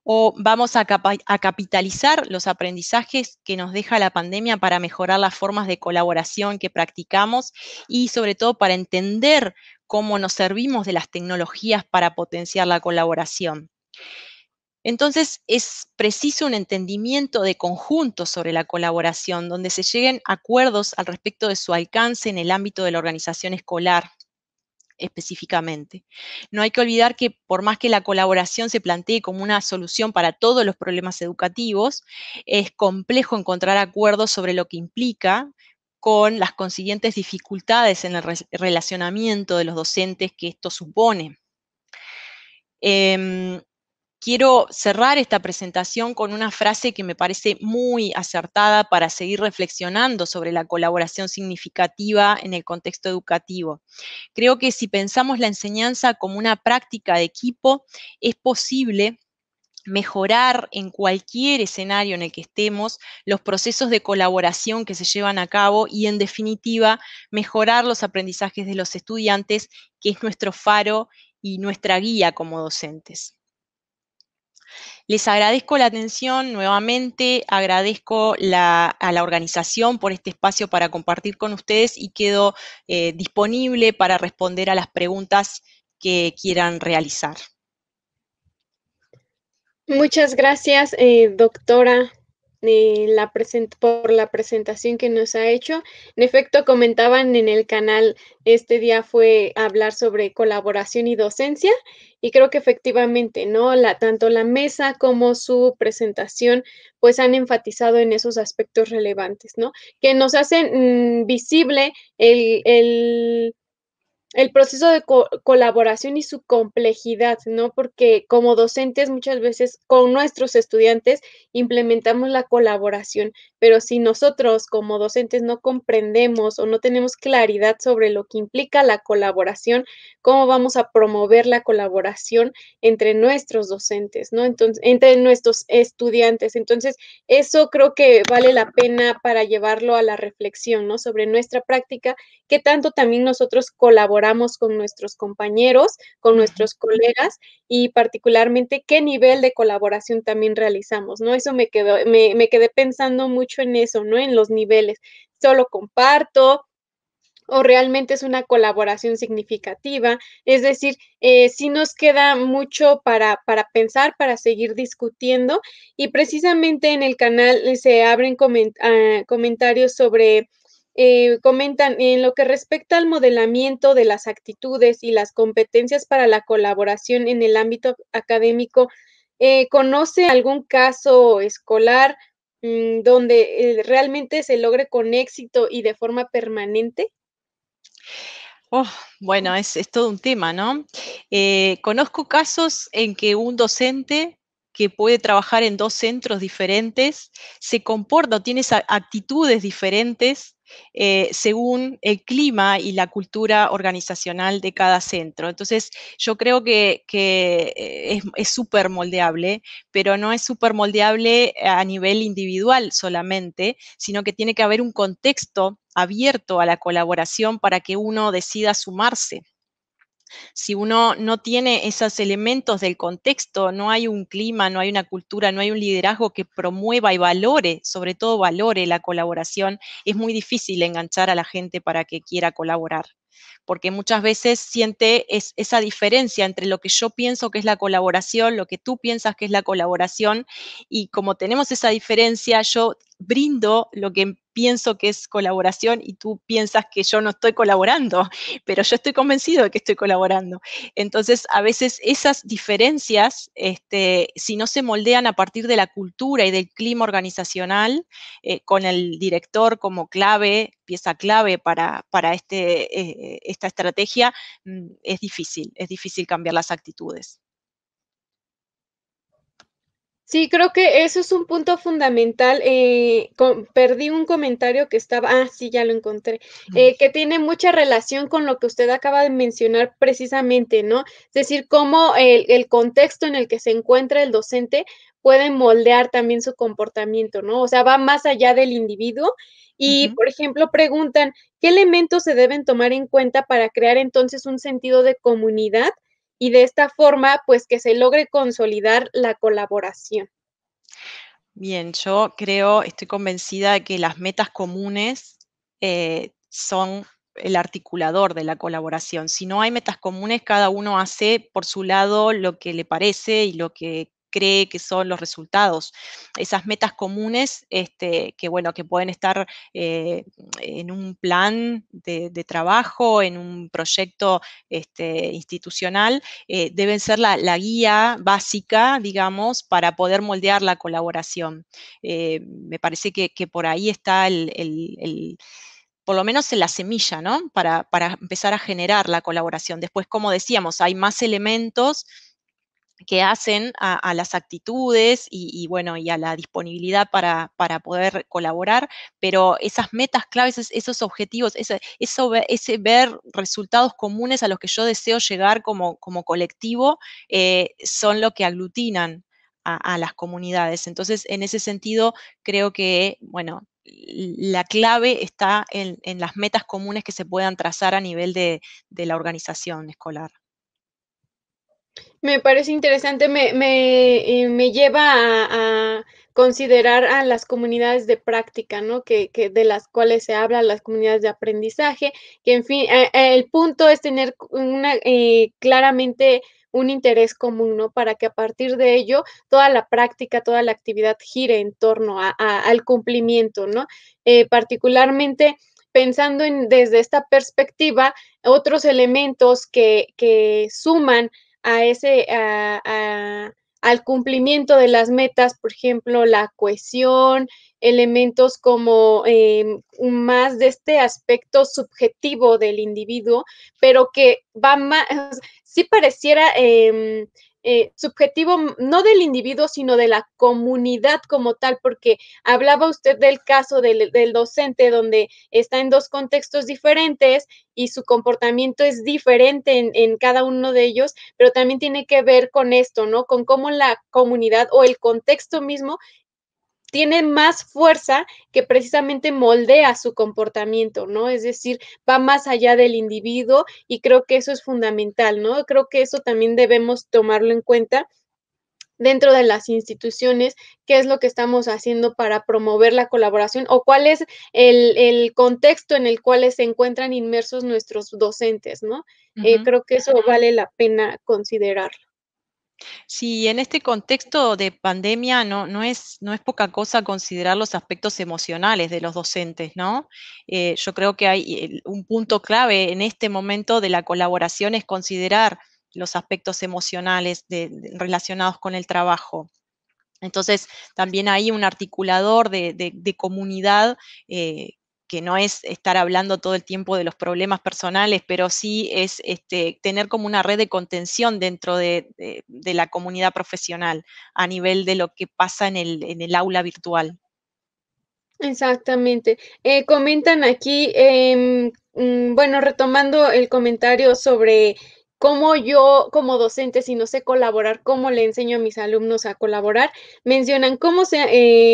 ¿O vamos a, capitalizar los aprendizajes que nos deja la pandemia para mejorar las formas de colaboración que practicamos y sobre todo para entender cómo nos servimos de las tecnologías para potenciar la colaboración? Entonces es preciso un entendimiento de conjunto sobre la colaboración, donde se lleguen acuerdos al respecto de su alcance en el ámbito de la organización escolar específicamente. No hay que olvidar que por más que la colaboración se plantee como una solución para todos los problemas educativos, es complejo encontrar acuerdos sobre lo que implica con las consiguientes dificultades en el relacionamiento de los docentes que esto supone. Em, quiero cerrar esta presentación con una frase que me parece muy acertada para seguir reflexionando sobre la colaboración significativa en el contexto educativo. Creo que si pensamos la enseñanza como una práctica de equipo, es posible mejorar en cualquier escenario en el que estemos los procesos de colaboración que se llevan a cabo y en definitiva mejorar los aprendizajes de los estudiantes, que es nuestro faro y nuestra guía como docentes. Les agradezco la atención nuevamente, agradezco a la organización por este espacio para compartir con ustedes y quedo eh, disponible para responder a las preguntas que quieran realizar. Muchas gracias, eh, doctora por la presentación que nos ha hecho. En efecto, comentaban en el canal, este día fue hablar sobre colaboración y docencia y creo que efectivamente, ¿no? tanto la mesa como su presentación, pues han enfatizado en esos aspectos relevantes, ¿no? Que nos hacen mm, visible el el proceso de colaboración y su complejidad, ¿no? Porque como docentes muchas veces con nuestros estudiantes implementamos la colaboración, pero si nosotros como docentes no comprendemos o no tenemos claridad sobre lo que implica la colaboración, ¿cómo vamos a promover la colaboración entre nuestros docentes, ¿no? Entonces, entre nuestros estudiantes. Entonces, eso creo que vale la pena para llevarlo a la reflexión, ¿no? Sobre nuestra práctica, qué tanto también nosotros colaboramos con nuestros compañeros, con nuestros colegas y particularmente qué nivel de colaboración también realizamos, ¿no? Eso me me, quedé pensando muy en eso, ¿no? En los niveles. Solo comparto, o realmente es una colaboración significativa. Es decir, eh, si nos queda mucho para, para, pensar, para seguir discutiendo y precisamente en el canal eh, se abren ah, comentarios sobre... Eh, comentan en lo que respecta al modelamiento de las actitudes y las competencias para la colaboración en el ámbito académico, ¿conoce algún caso escolar Mm, donde eh, realmente se logre con éxito y de forma permanente? Oh, bueno, es, todo un tema, ¿no? Eh, conozco casos en que un docente que puede trabajar en dos centros diferentes, se comporta o tiene actitudes diferentes eh, según el clima y la cultura organizacional de cada centro. Entonces, yo creo que, que eh, es súper moldeable, pero no es súper moldeable a nivel individual solamente, sino que tiene que haber un contexto abierto a la colaboración para que uno decida sumarse. Si uno no tiene esos elementos del contexto, no hay un clima, no hay una cultura, no hay un liderazgo que promueva y valore, sobre todo valore la colaboración, es muy difícil enganchar a la gente para que quiera colaborar porque muchas veces siente esa diferencia entre lo que yo pienso que es la colaboración, lo que tú piensas que es la colaboración, y como tenemos esa diferencia, yo brindo lo que pienso que es colaboración y tú piensas que yo no estoy colaborando, pero yo estoy convencido de que estoy colaborando. Entonces, a veces esas diferencias, este, si no se moldean a partir de la cultura y del clima organizacional, eh, con el director como clave, pieza clave para, este, eh, esta estrategia, mm, es difícil, es difícil cambiar las actitudes. Sí, creo que eso es un punto fundamental. Eh, perdí un comentario que estaba, ah, sí, ya lo encontré, eh, que tiene mucha relación con lo que usted acaba de mencionar precisamente, ¿no? Es decir, cómo el, contexto en el que se encuentra el docente puede moldear también su comportamiento, ¿no? O sea, va más allá del individuo. Y, por ejemplo, preguntan, ¿qué elementos se deben tomar en cuenta para crear entonces un sentido de comunidad y de esta forma, pues que se logre consolidar la colaboración. Bien, yo creo, estoy convencida de que las metas comunes eh, son el articulador de la colaboración. Si no hay metas comunes, cada uno hace por su lado lo que le parece y lo que cree que son los resultados. Esas metas comunes este, que, bueno, que pueden estar eh, en un plan de, trabajo, en un proyecto este, institucional, eh, deben ser la, guía básica, digamos, para poder moldear la colaboración. Eh, me parece que, por ahí está el, por lo menos en la semilla, ¿no? Para, para, empezar a generar la colaboración. Después, como decíamos, hay más elementos que hacen a, las actitudes y, bueno, y a la disponibilidad para, poder colaborar, pero esas metas claves, esos objetivos, ese, ver resultados comunes a los que yo deseo llegar como, colectivo, eh, son lo que aglutinan a, las comunidades. Entonces, en ese sentido, creo que, bueno, la clave está en, las metas comunes que se puedan trazar a nivel de la organización escolar. Me parece interesante, me, eh, lleva a, considerar a las comunidades de práctica, ¿no? Que, de las cuales se habla, las comunidades de aprendizaje, que en fin, eh, eh, el punto es tener una, claramente un interés común, ¿no? Para que a partir de ello toda la práctica, toda la actividad gire en torno al cumplimiento, ¿no? particularmente pensando en, desde esta perspectiva, otros elementos que, que suman a ese, al cumplimiento de las metas, por ejemplo, la cohesión, elementos como em, más de este aspecto subjetivo del individuo, pero que va más, sí pareciera em, eh, subjetivo no del individuo, sino de la comunidad como tal, porque hablaba usted del caso del, docente donde está en dos contextos diferentes y su comportamiento es diferente en, en, cada uno de ellos, pero también tiene que ver con esto, ¿no? Con cómo la comunidad o el contexto mismo tiene más fuerza que precisamente moldea su comportamiento, ¿no? Es decir, va más allá del individuo y creo que eso es fundamental, ¿no? Creo que eso también debemos tomarlo en cuenta dentro de las instituciones, qué es lo que estamos haciendo para promover la colaboración o cuál es el, contexto en el cual se encuentran inmersos nuestros docentes, ¿no? Eh, creo que eso vale la pena considerarlo. Sí, en este contexto de pandemia no, no, es, no es poca cosa considerar los aspectos emocionales de los docentes, ¿no? Eh, yo creo que hay eh, un punto clave en este momento de la colaboración es considerar los aspectos emocionales relacionados con el trabajo. Entonces, también hay un articulador de, comunidad eh, que no es estar hablando todo el tiempo de los problemas personales, pero sí es este, tener como una red de contención dentro de, la comunidad profesional a nivel de lo que pasa en el, aula virtual. Exactamente. Eh, comentan aquí, em, mm, bueno, retomando el comentario sobre cómo yo como docente, si no sé colaborar, cómo le enseño a mis alumnos a colaborar, mencionan cómo se,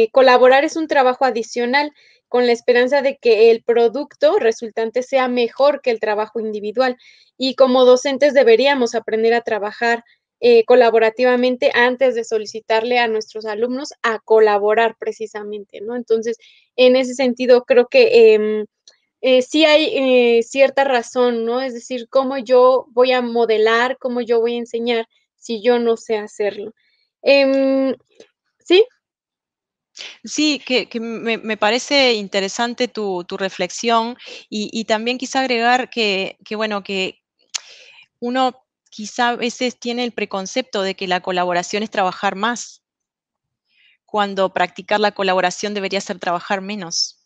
eh, colaborar es un trabajo adicional con la esperanza de que el producto resultante sea mejor que el trabajo individual. Y como docentes deberíamos aprender a trabajar eh, colaborativamente antes de solicitarle a nuestros alumnos a colaborar precisamente, ¿no? Entonces, en ese sentido, creo que em, eh, sí hay eh, cierta razón, ¿no? Es decir, cómo yo voy a modelar, cómo yo voy a enseñar si yo no sé hacerlo. Em, ¿Sí? Sí, que, me, parece interesante tu, reflexión y, también quizá agregar que, bueno, que uno quizá a veces tiene el preconcepto de que la colaboración es trabajar más, cuando practicar la colaboración debería ser trabajar menos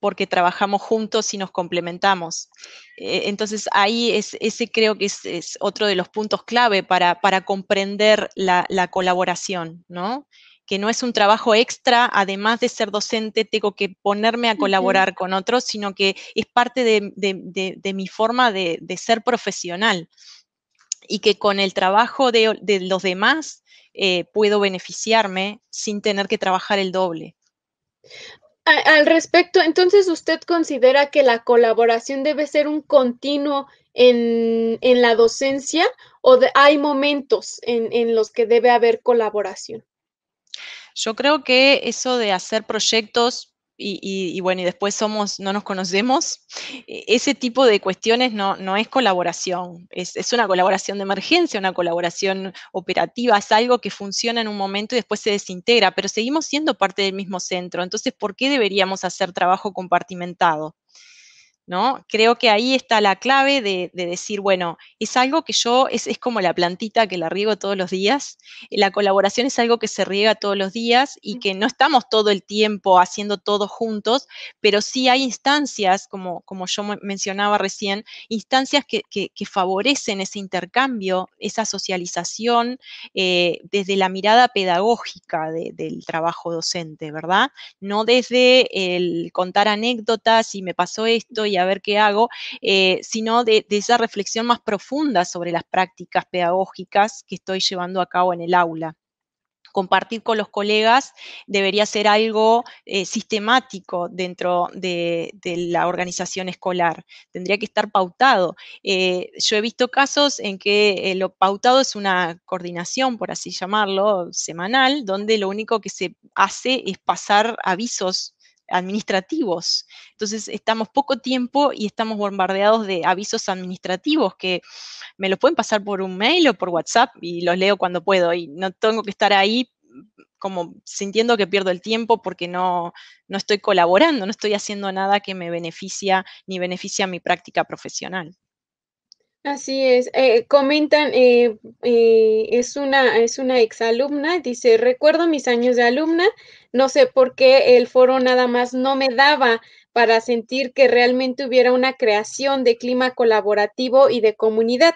porque trabajamos juntos y nos complementamos. Eh, entonces ahí es, ese creo que es, es otro de los puntos clave para, comprender la, la colaboración, ¿no? que no es un trabajo extra, además de ser docente, tengo que ponerme a colaborar con otros, sino que es parte de, mi forma de, ser profesional y que con el trabajo de, los demás eh, puedo beneficiarme sin tener que trabajar el doble. Al respecto, entonces usted considera que la colaboración debe ser un continuo en, la docencia o hay momentos en los que debe haber colaboración? Yo creo que eso de hacer proyectos y, bueno, y después somos, no nos conocemos, e, ese tipo de cuestiones no, es colaboración, es, es, una colaboración de emergencia, una colaboración operativa, es algo que funciona en un momento y después se desintegra, pero seguimos siendo parte del mismo centro, entonces, ¿por qué deberíamos hacer trabajo compartimentado? ¿no? Creo que ahí está la clave de, decir, bueno, es algo que yo, es, como la plantita que la riego todos los días, eh, la colaboración es algo que se riega todos los días y mm. que no estamos todo el tiempo haciendo todo juntos, pero sí hay instancias, como, como yo mencionaba recién, instancias que, favorecen ese intercambio, esa socialización eh, desde la mirada pedagógica del trabajo docente, ¿verdad? No desde el contar anécdotas y me pasó esto y a ver qué hago, eh, sino de, esa reflexión más profunda sobre las prácticas pedagógicas que estoy llevando a cabo en el aula. Compartir con los colegas debería ser algo eh, sistemático dentro de, la organización escolar. Tendría que estar pautado. Eh, yo he visto casos en que lo pautado es una coordinación, por así llamarlo, semanal, donde lo único que se hace es pasar avisos administrativos. Entonces, estamos poco tiempo y estamos bombardeados de avisos administrativos que me los pueden pasar por un mail o por WhatsApp y los leo cuando puedo y no tengo que estar ahí mm, como sintiendo que pierdo el tiempo porque no, no estoy colaborando, no estoy haciendo nada que me beneficia ni beneficia mi práctica profesional. Así es. Eh, comentan, eh, eh, es una, es una exalumna, dice, recuerdo mis años de alumna, no sé por qué el foro nada más no me daba para sentir que realmente hubiera una creación de clima colaborativo y de comunidad.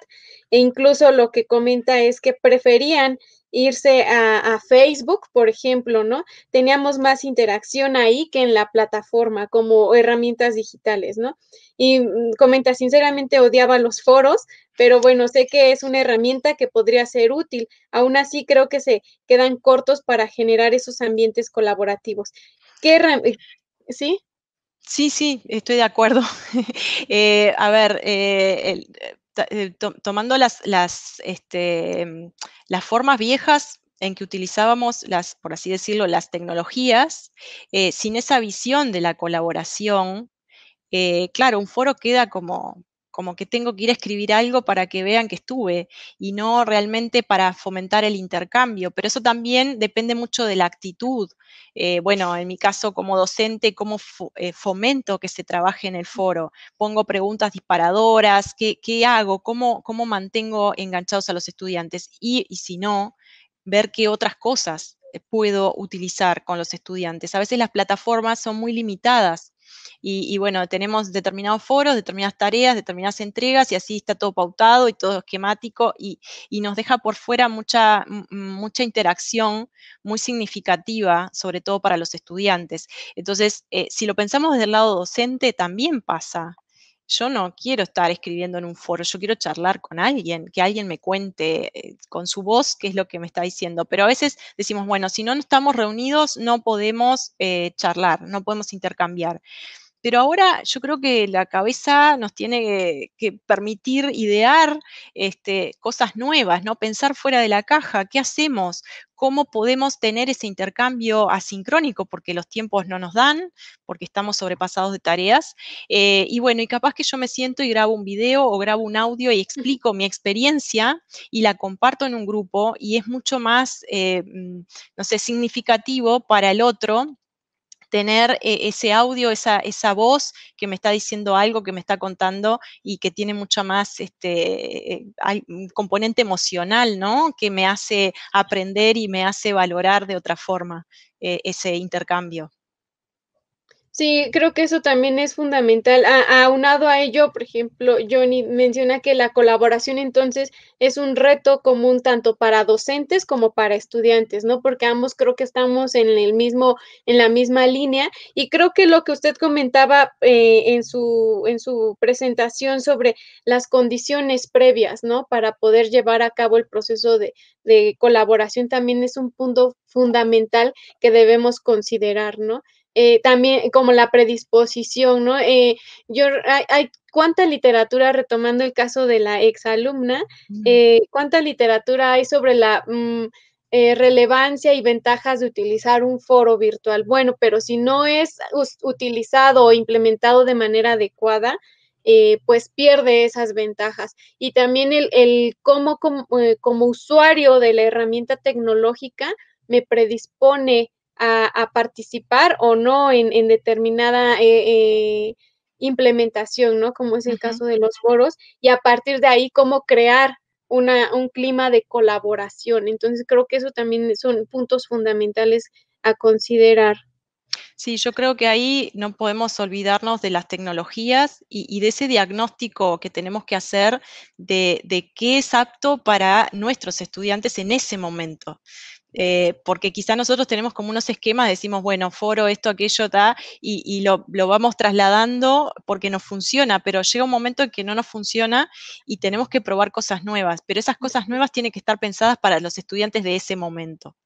E incluso lo que comenta es que preferían irse a, Facebook, por ejemplo, ¿no? Teníamos más interacción ahí que en la plataforma como herramientas digitales, ¿no? Y mm, comenta, sinceramente odiaba los foros, pero bueno, sé que es una herramienta que podría ser útil. Aún así, creo que se quedan cortos para generar esos ambientes colaborativos. ¿Qué eh, ¿Sí? Sí, sí, estoy de acuerdo. Eh, a ver, eh, el, eh, tomando las, las, este, las formas viejas en que utilizábamos las, por así decirlo, las tecnologías, eh, sin esa visión de la colaboración, eh, claro, un foro queda como, como que tengo que ir a escribir algo para que vean que estuve y no realmente para fomentar el intercambio. Pero eso también depende mucho de la actitud. Eh, bueno, en mi caso como docente, cómo eh, fomento que se trabaje en el foro. Pongo preguntas disparadoras, qué, hago, ¿Cómo, cómo mantengo enganchados a los estudiantes y, y si no, ver qué otras cosas eh, puedo utilizar con los estudiantes. A veces las plataformas son muy limitadas y, bueno, tenemos determinados foros, determinadas tareas, determinadas entregas y así está todo pautado y todo esquemático y, nos deja por fuera mucha, mucha interacción muy significativa, sobre todo para los estudiantes. Entonces, eh, si lo pensamos desde el lado docente, también pasa yo no quiero estar escribiendo en un foro, yo quiero charlar con alguien, que alguien me cuente eh, con su voz qué es lo que me está diciendo. Pero a veces decimos, bueno, si no estamos reunidos, no podemos eh, charlar, no podemos intercambiar. Pero ahora yo creo que la cabeza nos tiene que, permitir idear este, cosas nuevas, ¿no? Pensar fuera de la caja, ¿qué hacemos? cómo podemos tener ese intercambio asincrónico, porque los tiempos no nos dan, porque estamos sobrepasados de tareas. Eh, y bueno, y capaz que yo me siento y grabo un video o grabo un audio y mm. explico mi experiencia y la comparto en un grupo y es mucho más, eh, mm, no sé, significativo para el otro tener eh, ese audio, esa, voz que me está diciendo algo, que me está contando y que tiene mucha más este, eh, mm, componente emocional, ¿no? Que me hace aprender y me hace valorar de otra forma eh, ese intercambio. Sí, creo que eso también es fundamental. aunado a ello, por ejemplo, Johnny menciona que la colaboración entonces es un reto común tanto para docentes como para estudiantes, ¿no? Porque ambos creo que estamos en el mismo, en la misma línea. Y creo que lo que usted comentaba eh, en su en su presentación sobre las condiciones previas, ¿no? Para poder llevar a cabo el proceso de, de colaboración también es un punto fundamental que debemos considerar, ¿no? Eh, también como la predisposición, ¿no? Eh, yo, hay, cuánta literatura, retomando el caso de la exalumna, mm. eh, cuánta literatura hay sobre la mm, relevancia y ventajas de utilizar un foro virtual. Bueno, pero si no es utilizado o implementado de manera adecuada, pues pierde esas ventajas. Y también el, cómo como, usuario de la herramienta tecnológica me predispone a, participar o no en, determinada eh, eh, implementación, ¿no? Como es el caso de los foros, y a partir de ahí cómo crear un clima de colaboración. Entonces creo que eso también son puntos fundamentales a considerar. Sí, yo creo que ahí no podemos olvidarnos de las tecnologías y, de ese diagnóstico que tenemos que hacer de, qué es apto para nuestros estudiantes en ese momento. Eh, porque quizá nosotros tenemos como unos esquemas, decimos, bueno, foro, esto, aquello, tal, y, lo, vamos trasladando porque nos funciona, pero llega un momento en que no nos funciona y tenemos que probar cosas nuevas, pero esas cosas nuevas tienen que estar pensadas para los estudiantes de ese momento.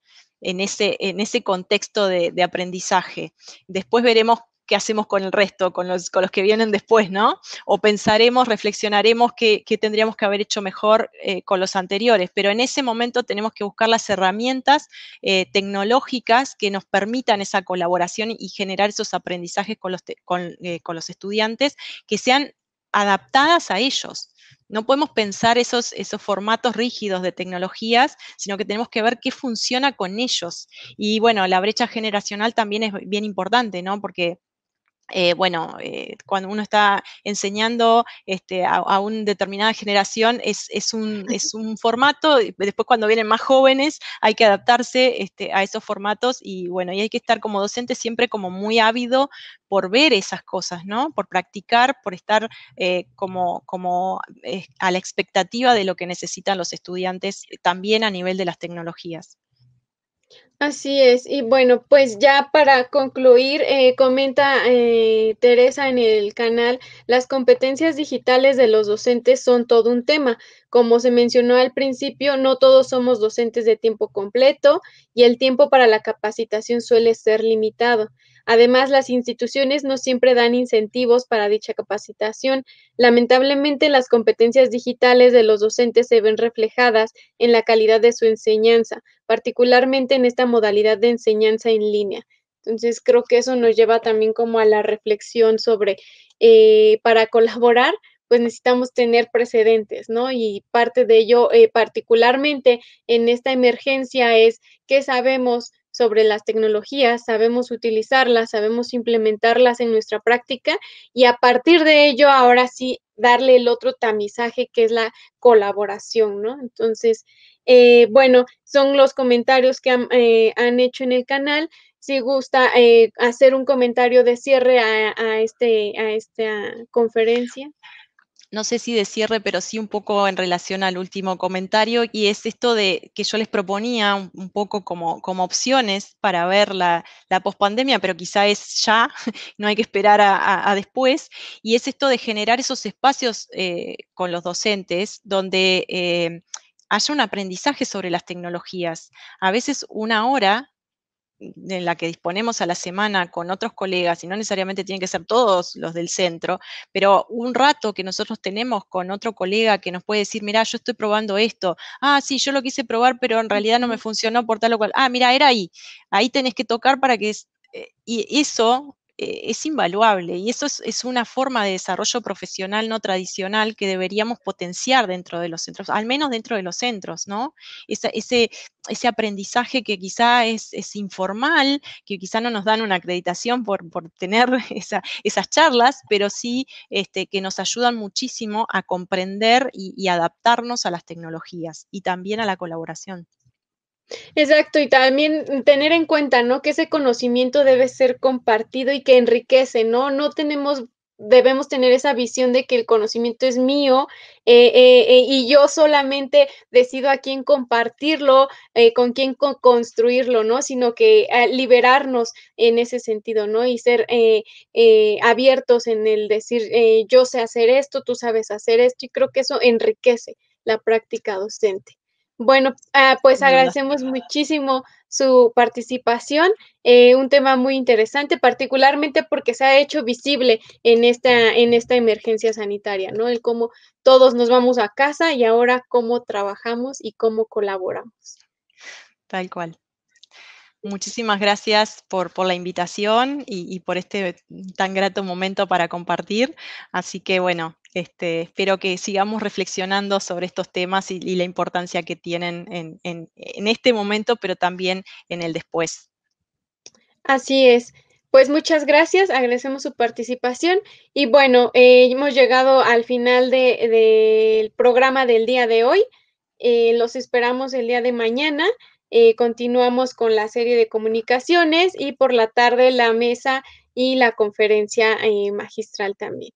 En ese, en ese contexto de, de aprendizaje. Después veremos qué hacemos con el resto, con los, con los que vienen después, ¿no? O pensaremos, reflexionaremos qué, tendríamos que haber hecho mejor eh, con los anteriores, pero en ese momento tenemos que buscar las herramientas eh, tecnológicas que nos permitan esa colaboración y generar esos aprendizajes con los, eh, con, los estudiantes que sean adaptadas a ellos. No podemos pensar esos, esos, formatos rígidos de tecnologías, sino que tenemos que ver qué funciona con ellos. Y bueno, la brecha generacional también es bien importante, ¿no? Porque eh, bueno, eh, cuando uno está enseñando este, a, una determinada generación es, un, formato, después cuando vienen más jóvenes hay que adaptarse este, a esos formatos y bueno, y hay que estar como docente siempre como muy ávido por ver esas cosas, ¿no? Por practicar, por estar eh, como, como a la expectativa de lo que necesitan los estudiantes también a nivel de las tecnologías. Así es, y bueno, pues ya para concluir, eh, comenta eh, Teresa en el canal, las competencias digitales de los docentes son todo un tema. Como se mencionó al principio, no todos somos docentes de tiempo completo y el tiempo para la capacitación suele ser limitado. Además, las instituciones no siempre dan incentivos para dicha capacitación. Lamentablemente, las competencias digitales de los docentes se ven reflejadas en la calidad de su enseñanza, particularmente en esta modalidad de enseñanza en línea. Entonces, creo que eso nos lleva también como a la reflexión sobre, eh, para colaborar, pues necesitamos tener precedentes, ¿no? Y parte de ello, eh, particularmente en esta emergencia, es qué sabemos sobre las tecnologías, sabemos utilizarlas, sabemos implementarlas en nuestra práctica y a partir de ello ahora sí darle el otro tamizaje que es la colaboración, ¿no? Entonces, eh, bueno, son los comentarios que eh, han, hecho en el canal. Si gusta eh, hacer un comentario de cierre este, a esta conferencia no sé si de cierre, pero sí un poco en relación al último comentario, y es esto de que yo les proponía un, poco como, como, opciones para ver la, la pospandemia, pero quizá es ya, no hay que esperar a, después, y es esto de generar esos espacios eh, con los docentes donde... Eh, haya un aprendizaje sobre las tecnologías. A veces una hora en la que disponemos a la semana con otros colegas, y no necesariamente tienen que ser todos los del centro, pero un rato que nosotros tenemos con otro colega que nos puede decir, mira, yo estoy probando esto, ah, sí, yo lo quise probar, pero en realidad no me funcionó por tal o cual, ah, mira, era ahí, ahí tenés que tocar para que... Eh, y eso eh, es invaluable y eso es, una forma de desarrollo profesional no tradicional que deberíamos potenciar dentro de los centros, al menos dentro de los centros, ¿no? Ese, aprendizaje que quizá es, informal, que quizá no nos dan una acreditación por, tener esas charlas, pero sí este, que nos ayudan muchísimo a comprender y adaptarnos a las tecnologías y también a la colaboración. Exacto, y también tener en cuenta, ¿no? Que ese conocimiento debe ser compartido y que enriquece, ¿no? No tenemos, debemos tener esa visión de que el conocimiento es mío eh, eh, eh, y yo solamente decido a quién compartirlo, con quién construirlo, ¿no? Sino que ah, liberarnos en ese sentido, ¿no? Y ser abiertos en el decir, yo sé hacer esto, tú sabes hacer esto, y creo que eso enriquece la práctica docente. Bueno, ah, pues agradecemos muchísimo su participación, eh, un tema muy interesante, particularmente porque se ha hecho visible en esta, en esta emergencia sanitaria, ¿no? El cómo todos nos vamos a casa y ahora cómo trabajamos y cómo colaboramos. Tal cual. Muchísimas gracias por, la invitación y por este tan grato momento para compartir. Así que bueno, este, espero que sigamos reflexionando sobre estos temas y, la importancia que tienen en, este momento, pero también en el después. Así es. Pues muchas gracias, agradecemos su participación y bueno, eh, hemos llegado al final del programa del día de hoy. Eh, los esperamos el día de mañana. Eh, continuamos con la serie de comunicaciones y por la tarde la mesa y la conferencia magistral también.